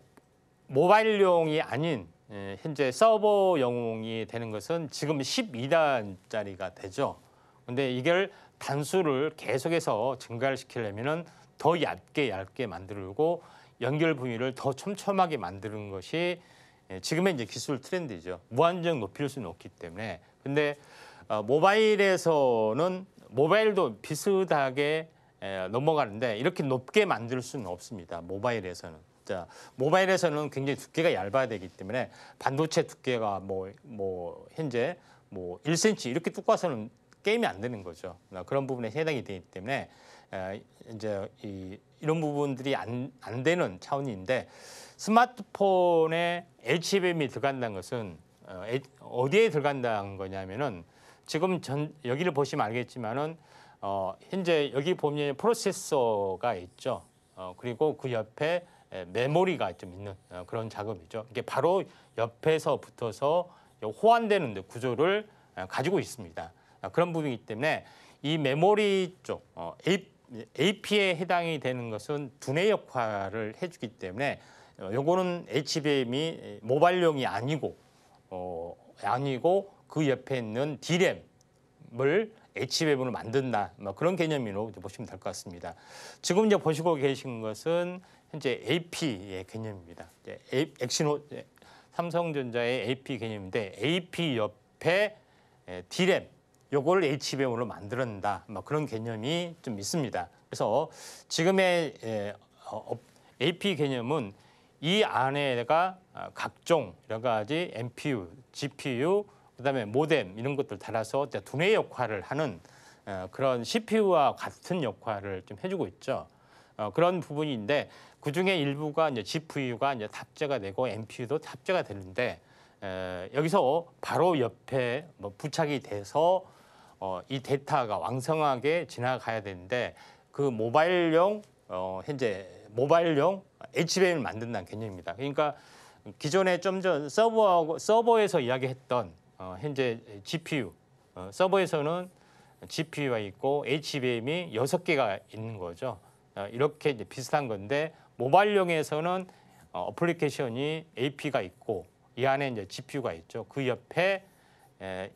모바일용이 아닌 예, 현재 서버용이 되는 것은 지금 12단짜리가 되죠. 근데 이걸 단수를 계속해서 증가를 시키려면 더 얇게 얇게 만들고 연결 부위를 더 촘촘하게 만드는 것이 예, 지금의 이제 기술 트렌드죠. 무한정 높일 수는 없기 때문에. 근데 어, 모바일에서는 모바일도 비슷하게 넘어가는데 이렇게 높게 만들 수는 없습니다. 모바일에서는. 자, 모바일에서는 굉장히 두께가 얇아야 되기 때문에 반도체 두께가 뭐, 뭐, 현재 뭐 1cm 이렇게 두꺼워서는 게임이 안 되는 거죠. 아, 그런 부분에 해당이 되기 때문에 이제 이, 이런 부분들이 안, 안 되는 차원인데 스마트폰에 HBM이 들어간다는 것은 어, 어디에 들어간다는 거냐면은 지금 전 여기를 보시면 알겠지만은 어, 현재 여기 보면 프로세서가 있죠. 어, 그리고 그 옆에 메모리가 좀 있는 어, 그런 작업이죠. 이게 바로 옆에서 붙어서 호환되는 구조를 어, 가지고 있습니다. 어, 그런 부분이기 때문에 이 메모리 쪽 어, AP에 해당이 되는 것은 두뇌 역할을 해주기 때문에 어, 요거는 HBM이 모발용이 아니고 어, 아니고 그 옆에 있는 D램을 h 배으로 만든다. 뭐 그런 개념으로 이제 보시면 될 것 같습니다. 지금 이제 보시고 계신 것은 현재 AP의 개념입니다. 이제 엑시노 삼성전자의 AP 개념인데 AP 옆에 D램 요걸 H배분으로 만들어다뭐 그런 개념이 좀 있습니다. 그래서 지금의 어, AP 개념은 이 안에가 아, 각종 여러 가지 MPU, GPU, 그다음에 모뎀 이런 것들 달아서 두뇌 역할을 하는 어, 그런 CPU와 같은 역할을 좀 해주고 있죠. 어, 그런 부분인데 그 중에 일부가 이제 GPU가 이제 탑재가 되고 NPU도 탑재가 되는데 여기서 바로 옆에 뭐 부착이 돼서 어, 이 데이터가 왕성하게 지나가야 되는데 그 모바일용 현재 모바일용 HBM을 만든다는 개념입니다. 그러니까 기존에 좀 전 서버하고 서버에서 이야기했던 어, 현재 GPU 어, 서버에서는 GPU가 있고 HBM이 6 개가 있는 거죠. 어, 이렇게 비슷한 건데 모바일용에서는 어플리케이션이 AP가 있고 이 안에 이제 GPU가 있죠. 그 옆에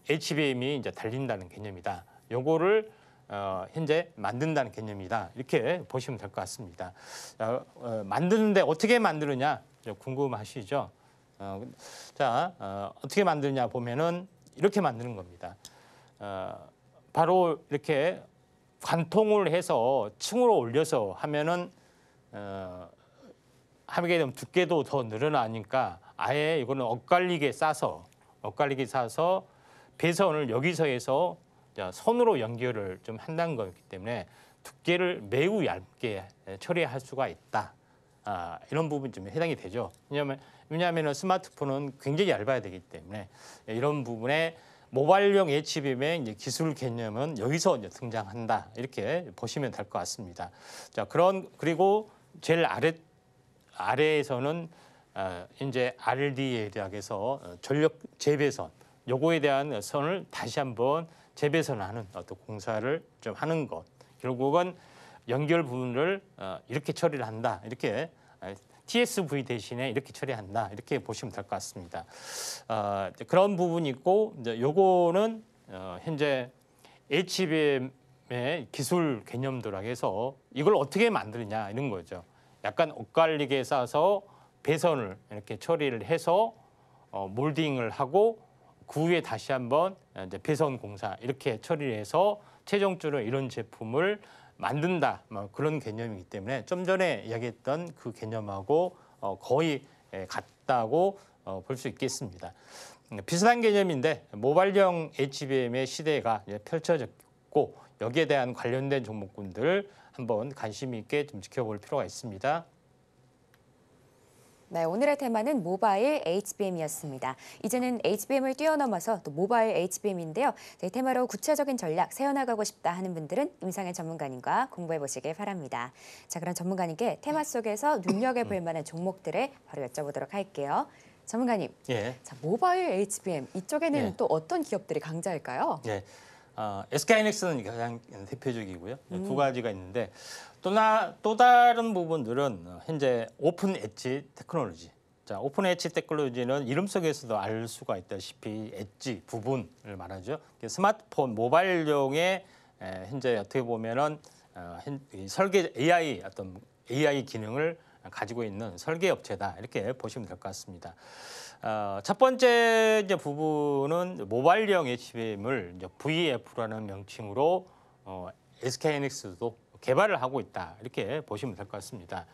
HBM이 이제 달린다는 개념이다. 요거를 어, 현재 만든다는 개념이다. 이렇게 보시면 될 것 같습니다. 어, 어, 만드는데 어떻게 만드느냐 궁금하시죠? 어, 자 어, 어떻게 만드냐 보면은 이렇게 만드는 겁니다. 어, 바로 이렇게 관통을 해서 층으로 올려서 하면은 어, 하게 되면 두께도 더 늘어나니까 아예 이거는 엇갈리게 싸서 엇갈리게 싸서 배선을 여기서 해서 선으로 연결을 좀 한다는 거기 때문에 두께를 매우 얇게 처리할 수가 있다. 아, 이런 부분 좀 해당이 되죠. 왜냐하면 왜냐하면 스마트폰은 굉장히 얇아야 되기 때문에 이런 부분에 모발용 HBM의 이제 기술 개념은 여기서 이제 등장한다 이렇게 보시면 될 것 같습니다. 자 그런 그리고 제일 아래 아래에서는 어, 이제 RD에 대해서 어, 전력 재배선 요거에 대한 선을 다시 한번 재배선하는 어떤 공사를 좀 하는 것 결국은 연결 부분을 어, 이렇게 처리를 한다 이렇게 TSV 대신에 이렇게 처리한다 이렇게 보시면 될 것 같습니다. 어, 그런 부분이 있고 이제 요거는 어, 현재 HBM의 기술 개념들하고 해서 이걸 어떻게 만드느냐 이런 거죠. 약간 엇갈리게 싸서 배선을 이렇게 처리를 해서 어, 몰딩을 하고 그 후에 다시 한번 이제 배선 공사 이렇게 처리를 해서 최종적으로 이런 제품을 만든다 뭐 그런 개념이기 때문에 좀 전에 이야기했던 그 개념하고 어, 거의 에, 예, 같다고 어, 볼 수 있겠습니다. 비슷한 개념인데 모발형 HBM의 시대가 펼쳐졌고 여기에 대한 관련된 종목군들 한번 관심 있게 좀 지켜볼 필요가 있습니다. 네, 오늘의 테마는 모바일 HBM이었습니다. 이제는 HBM을 뛰어넘어서 또 모바일 HBM인데요. 네, 테마로 구체적인 전략 세워나가고 싶다 하는 분들은 임상의 전문가님과 공부해보시길 바랍니다. 자, 그럼 전문가님께 테마 속에서 눈여겨볼 음. 만한 종목들을 바로 여쭤보도록 할게요. 전문가님, 예. 자, 모바일 HBM 이쪽에는 예. 또 어떤 기업들이 강자일까요? 예. 어, 아, SK이닉스는 가장 대표적이고요. 음. 두 가지가 있는데 또나 또 다른 부분들은 현재 오픈 엣지 테크놀로지. 자, 오픈 엣지 테크놀로지는 이름 속에서도 알 수가 있다시피 엣지 부분을 말하죠. 그 스마트폰 모바일용의 현재 어떻게 보면은 어, 설계 AI 어떤 AI 기능을 가지고 있는 설계 업체다 이렇게 보시면 될 것 같습니다. 어, 첫 번째 이제 부분은 모바일형 HBM을 이제 VF라는 명칭으로 어, SK이닉스도 개발을 하고 있다 이렇게 보시면 될 것 같습니다.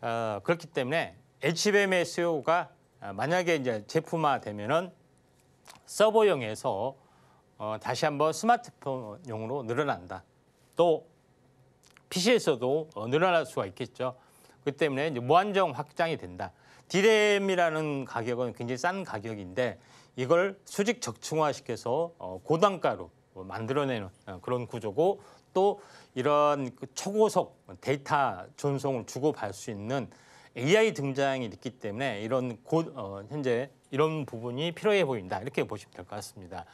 어, 그렇기 때문에 HBM의 수요가 e 어, 만약에 이제 제품화되면은 서버용에서 어, 다시 한번 스마트폰용으로 늘어난다. 또 PC에서도 어, 늘어날 수가 있겠죠. 그 때문에 이제 무한정 확장이 된다. 디램이라는 가격은 굉장히 싼 가격인데 이걸 수직 적층화시켜서 어, 고단가로 만들어내는 어, 그런 구조고 또 이런 그 초고속 데이터 전송을 주고받을 수 있는 AI 등장이 있기 때문에 이런 곧 어, 현재 이런 부분이 필요해 보인다 이렇게 보시면 될 것 같습니다.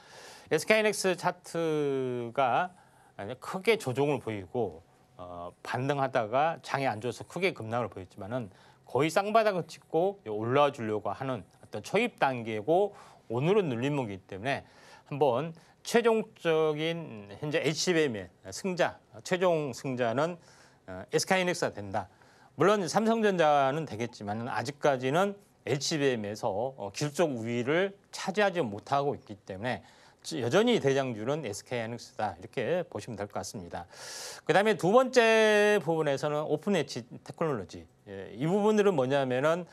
SKNX 차트가 크게 조정을 보이고 어, 반등하다가 장이 안 좋아서 크게 급락을 보였지만은 거의 쌍바닥을 찍고 올라와 주려고 하는 어떤 초입 단계고 오늘은 눌림목이기 때문에 한번 최종적인 현재 HBM의 승자, 최종 승자는 SK이닉스가 어, 된다. 물론 삼성전자는 되겠지만 아직까지는 HBM에서 어, 기술적 우위를 차지하지 못하고 있기 때문에 여전히 대장주는 SK하이닉스다 이렇게 보시면 될 것 같습니다. 그다음에 두 번째 부분에서는 오픈엣지 테크놀로지 예, 이 부분들은 뭐냐면은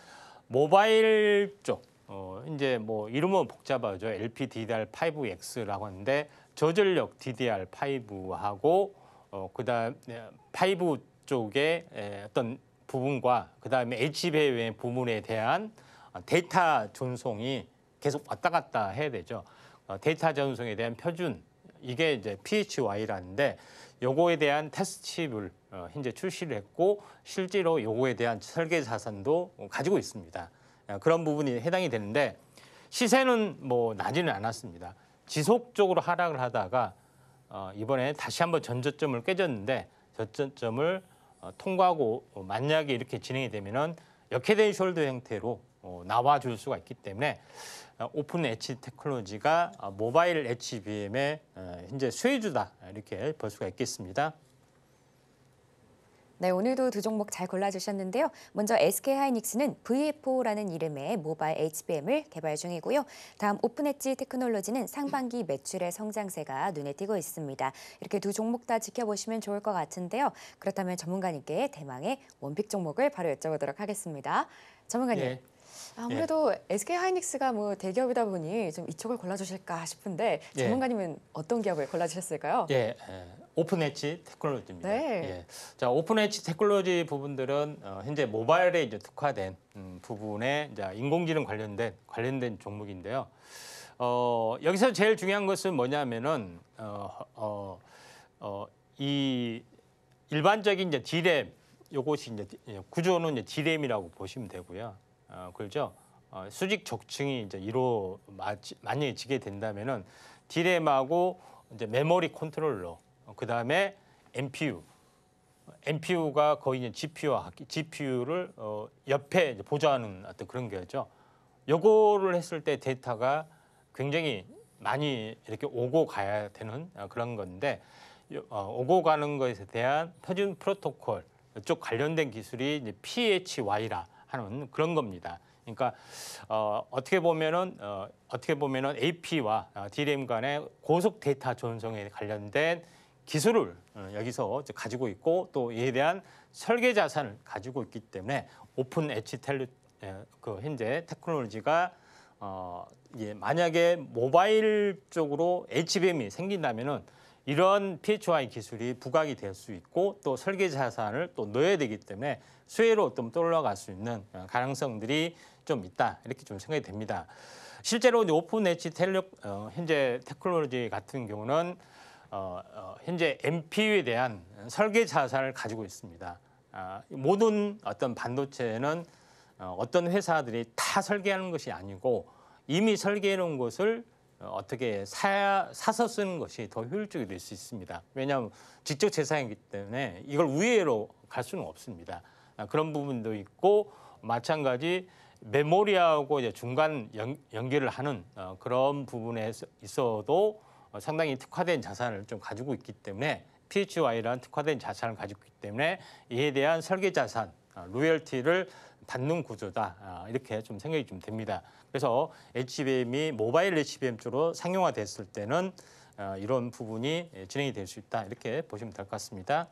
모바일 쪽 어, 이제 뭐 이름은 복잡하죠. LPDDR5X라고 하는데 저전력 DDR5하고 어, 그다음 5 쪽의 어떤 부분과 그다음에 HB의 부분에 대한 데이터 전송이 계속 왔다 갔다 해야 되죠. 어, 데이터 전송에 대한 표준 이게 이제 PHY라는데 요거에 대한 테스트 칩을 현재 어, 출시를 했고 실제로 요거에 대한 설계 자산도 가지고 있습니다. 아, 그런 부분이 해당이 되는데 시세는 뭐 나지는 않았습니다. 지속적으로 하락을 하다가 어, 이번에 다시 한번 전저점을 깨졌는데 저점을 어, 통과하고 만약에 이렇게 진행이 되면은 역회된 숄더 형태로 어, 나와줄 수가 있기 때문에 오픈 엣지 테크놀로지가 모바일 HBM의 현재 수혜주다 이렇게 볼 수가 있겠습니다. 네, 오늘도 두 종목 잘 골라주셨는데요. 먼저 SK하이닉스는 VF4라는 이름의 모바일 HBM을 개발 중이고요. 다음 오픈엣지 테크놀로지는 상반기 매출의 성장세가 눈에 띄고 있습니다. 이렇게 두 종목 다 지켜보시면 좋을 것 같은데요. 그렇다면 전문가님께 대망의 원픽 종목을 바로 여쭤보도록 하겠습니다. 전문가님. 네. 아무래도 예. SK 하이닉스가 뭐 대기업이다 보니 좀 이쪽을 골라주실까 싶은데 예. 전문가님은 예. 어떤 기업을 골라주셨을까요? 예, 예. 오픈 엣지 테크놀로지입니다. 네. 예. 자, 오픈 엣지 테크놀로지 부분들은 어, 현재 모바일에 이제 특화된 음, 부분에 이제 인공지능 관련된 관련된 종목인데요. 어, 여기서 제일 중요한 것은 뭐냐면은 어, 어, 어, 이 일반적인 이제 디램 요것이 이제 예, 구조는 이제 디램이라고 보시면 되고요. 어, 그죠? 렇 어, 수직 적층이 이제 이로 마치, 만약에 지게 된다면은 디램하고 이제 메모리 컨트롤러, 어, 그 다음에 MPU, MPU가 거의 이제 GPU와 GPU를 어, 옆에 이제 보좌하는 어떤 그런 거죠. 요거를 했을 때 데이터가 굉장히 많이 이렇게 오고 가야 되는 어, 그런 건데 어, 오고 가는 것에 대한 표준 프로토콜 쪽 관련된 기술이 이제 PHY라 하는 그런 겁니다. 그러니까 어, 어떻게 보면은 어, 어떻게 보면은 AP와 어, DRAM 간의 고속 데이터 전송에 관련된 기술을 어, 여기서 가지고 있고 또 이에 대한 설계 자산을 가지고 있기 때문에 오픈 에치 텔레 그 현재 테크놀로지가 어, 예, 만약에 모바일 쪽으로 HBM이 생긴다면은 이런 PHY 기술이 부각이 될 수 있고 또 설계 자산을 또 넣어야 되기 때문에 수혜로 좀 떠올라갈 수 있는 가능성들이 좀 있다 이렇게 좀 생각이 됩니다. 실제로 이제 오픈 엣지 텔레 어, 현재 테크놀로지 같은 경우는 어, 어, 현재 MPU에 대한 설계 자산을 가지고 있습니다. 아, 모든 어떤 반도체는 어, 어떤 회사들이 다 설계하는 것이 아니고 이미 설계해 놓은 것을 어, 어떻게 사, 사서 쓰는 것이 더 효율적이 될 수 있습니다. 왜냐하면 직접 재산이기 때문에 이걸 우회로 갈 수는 없습니다. 아, 그런 부분도 있고 마찬가지 메모리하고 이제 중간 연, 연결을 하는 어, 그런 부분에 있어도 어, 상당히 특화된 자산을 좀 가지고 있기 때문에 PHY라는 특화된 자산을 가지고 있기 때문에 이에 대한 설계 자산, 어, 로열티를 받는 구조다. 어, 이렇게 좀 생각이 좀 됩니다. 그래서 HBM이 모바일 HBM 쪽으로 상용화됐을 때는 어, 이런 부분이 예, 진행이 될 수 있다. 이렇게 보시면 될 것 같습니다.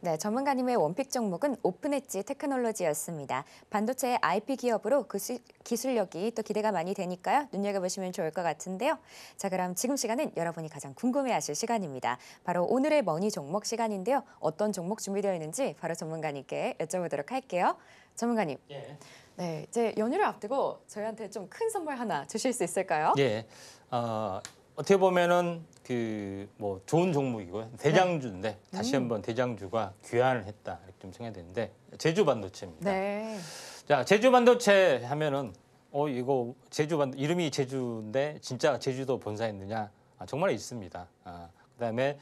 네, 전문가님의 원픽 종목은 오픈엣지 테크놀로지였습니다. 반도체의 IP 기업으로 그 수, 기술력이 또 기대가 많이 되니까요. 눈여겨보시면 좋을 것 같은데요. 자, 그럼 지금 시간은 여러분이 가장 궁금해하실 시간입니다. 바로 오늘의 머니 종목 시간인데요. 어떤 종목 준비되어 있는지 바로 전문가님께 여쭤보도록 할게요. 전문가님. 예. 네, 이제 연휴를 앞두고 저희한테 좀 큰 선물 하나 주실 수 있을까요? 예. 어, 어떻게 보면은 그 뭐 좋은 종목이고요. 네. 대장주인데 다시 음. 한번 대장주가 귀환을 했다 이렇게 좀 생각이 되는데 제주 반도체입니다. 네. 자 제주 반도체 하면은 어 이거 제주 반 이름이 제주인데 진짜 제주도 본사에 있느냐? 아, 정말 있습니다. 아, 그다음에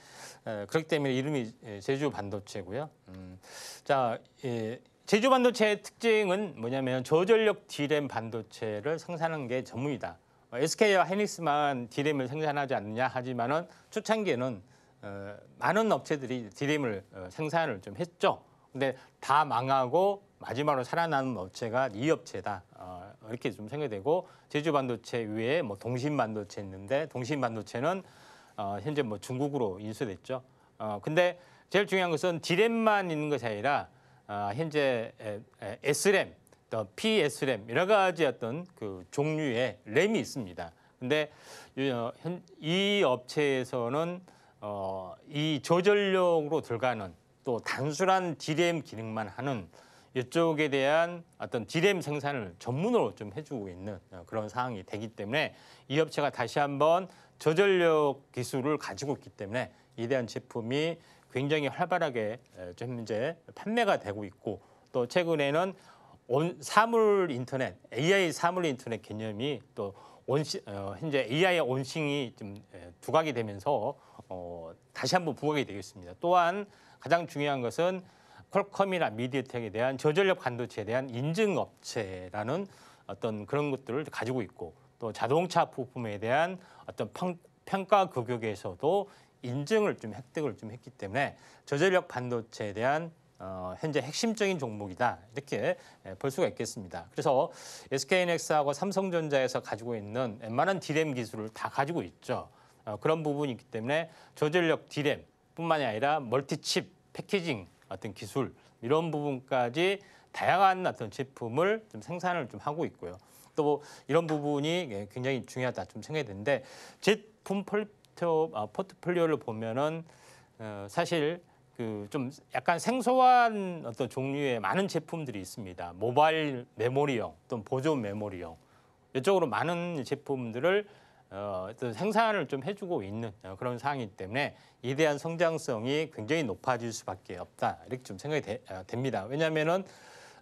에, 그렇기 때문에 이름이 에, 예, 제주 반도체고요. 음, 자 예, 제주 반도체의 특징은 뭐냐면 저전력 D램 반도체를 생산하는 게 전문이다. SK와 어, 헤닉스만 디램을 생산하지 않느냐 하지만은 초창기에는 어, 많은 업체들이 디램을 어, 생산을 좀 했죠. 근데 다 망하고 마지막으로 살아남은 업체가 이 업체다 어, 이렇게 좀 생각되고 제주 반도체 위에 뭐 동신 반도체 있는데 동신 반도체는 어, 현재 뭐 중국으로 인수됐죠. 어, 근데 제일 중요한 것은 디램만 있는 것이 아니라 어, 현재 에, 에, SRAM 또 PS램 여러 가지 어떤 그 종류의 램이 있습니다. 근데 이 어, 업체에서는 어, 이 저전력으로 들어가는 또 단순한 D램 기능만 하는 이쪽에 대한 어떤 D램 생산을 전문으로 좀 해주고 있는 어, 그런 상황이 되기 때문에 이 업체가 다시 한번 저전력 기술을 가지고 있기 때문에 이에 대한 제품이 굉장히 활발하게 좀 이제 판매가 되고 있고 또 최근에는 온 사물 인터넷, AI 사물 인터넷 개념이 또온시 어, 현재 AI의 온싱이 좀 두각이 예, 되면서 어, 다시 한번 부각이 되겠습니다. 또한 가장 중요한 것은 퀄컴이나 미디어텍에 대한 저전력 반도체에 대한 인증 업체라는 어떤 그런 것들을 가지고 있고 또 자동차 부품에 대한 어떤 평, 평가 규격에서도 인증을 좀 획득을 좀 했기 때문에 저전력 반도체에 대한 어, 현재 핵심적인 종목이다 이렇게 예, 볼 수가 있겠습니다. 그래서 SKNX하고 삼성전자에서 가지고 있는 웬만한 디램 기술을 다 가지고 있죠. 어, 그런 부분이 있기 때문에 조절력 디램뿐만이 아니라 멀티칩 패키징 어떤 기술 이런 부분까지 다양한 어떤 제품을 좀 생산을 좀 하고 있고요. 또 이런 부분이 예, 굉장히 중요하다 좀 생각이 드는데 제품 포트, 어, 포트폴리오를 보면은 사실 그좀 약간 생소한 어떤 종류의 많은 제품들이 있습니다. 모바일 메모리용 또는 보조 메모리용 이쪽으로 많은 제품들을 어, 생산을 좀 해주고 있는 어, 그런 상황이기 때문에 이에 대한 성장성이 굉장히 높아질 수밖에 없다 이렇게 좀 생각이 되, 어, 됩니다. 왜냐하면은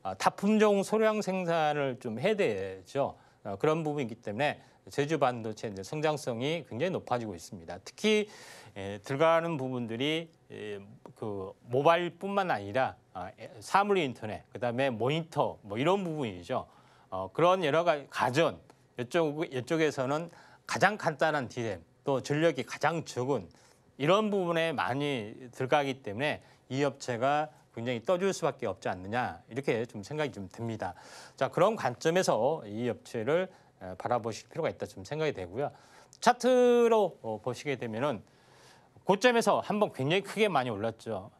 어, 다품종 소량 생산을 좀 해야 되죠. 어, 그런 부분이기 때문에 제주 반도체 이제 성장성이 굉장히 높아지고 있습니다. 특히 에, 예, 들어가는 부분들이 그 모바일뿐만 아니라 아, 사물 인터넷, 그다음에 모니터 뭐 이런 부분이죠. 어, 그런 여러 가지 가전 이쪽 이쪽에서는 가장 간단한 디램 또 전력이 가장 적은 이런 부분에 많이 들어가기 때문에 이 업체가 굉장히 떠줄 수밖에 없지 않느냐 이렇게 좀 생각이 좀 듭니다. 자 그런 관점에서 이 업체를 바라보실 필요가 있다 좀 생각이 되고요. 차트로 어, 보시게 되면은. 고점에서 한번 굉장히 크게 많이 올랐죠.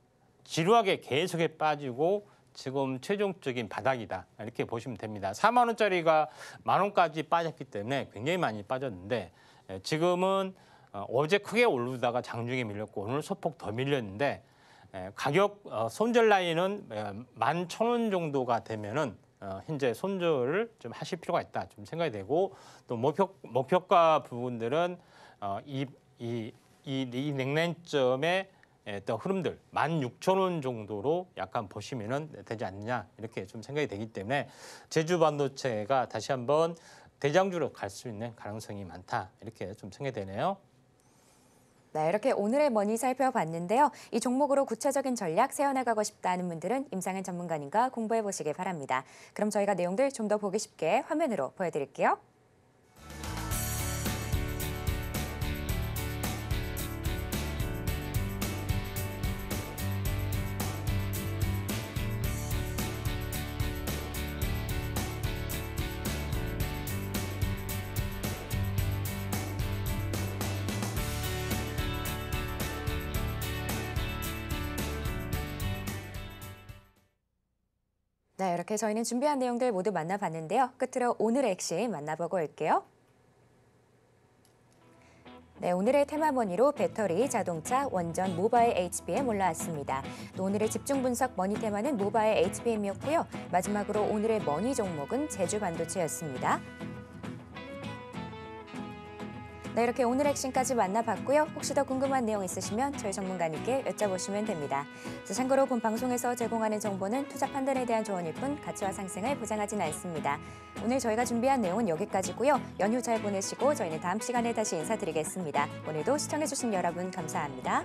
지루하게 계속해 빠지고 지금 최종적인 바닥이다. 이렇게 보시면 됩니다. 4만 원짜리가 만 원까지 빠졌기 때문에 굉장히 많이 빠졌는데 예, 지금은 어, 어제 크게 오르다가 장중에 밀렸고 오늘 소폭 더 밀렸는데 예, 가격 어, 손절 라인은 11,000원 예, 정도가 되면은 어, 현재 손절을 좀 하실 필요가 있다. 좀 생각이 되고 또 목표 목표가 부분들은 이, 이 이, 이 냉난점의 또 흐름들 만 육천 원 정도로 약간 보시면 되지 않느냐 이렇게 좀 생각이 되기 때문에 제주 반도체가 다시 한번 대장주로 갈 수 있는 가능성이 많다 이렇게 좀 생각이 되네요. 네, 이렇게 오늘의 머니 살펴봤는데요. 이 종목으로 구체적인 전략 세워나가고 싶다는 분들은 임상현 전문가님과 공부해보시길 바랍니다. 그럼 저희가 내용들 좀 더 보기 쉽게 화면으로 보여드릴게요. 이렇게 저희는 준비한 내용들 모두 만나봤는데요. 끝으로 오늘의 핵심 만나보고 올게요. 네, 오늘의 테마머니로 배터리, 자동차, 원전, 모바일 HBM 올라왔습니다. 또 오늘의 집중 분석 머니 테마는 모바일 HBM이었고요. 마지막으로 오늘의 머니 종목은 제주 반도체였습니다. 네, 이렇게 오늘 핵심까지 만나봤고요. 혹시 더 궁금한 내용 있으시면 저희 전문가님께 여쭤보시면 됩니다. 자, 참고로 본 방송에서 제공하는 정보는 투자 판단에 대한 조언일 뿐 가치와 상승을 보장하진 않습니다. 오늘 저희가 준비한 내용은 여기까지고요. 연휴 잘 보내시고 저희는 다음 시간에 다시 인사드리겠습니다. 오늘도 시청해주신 여러분 감사합니다.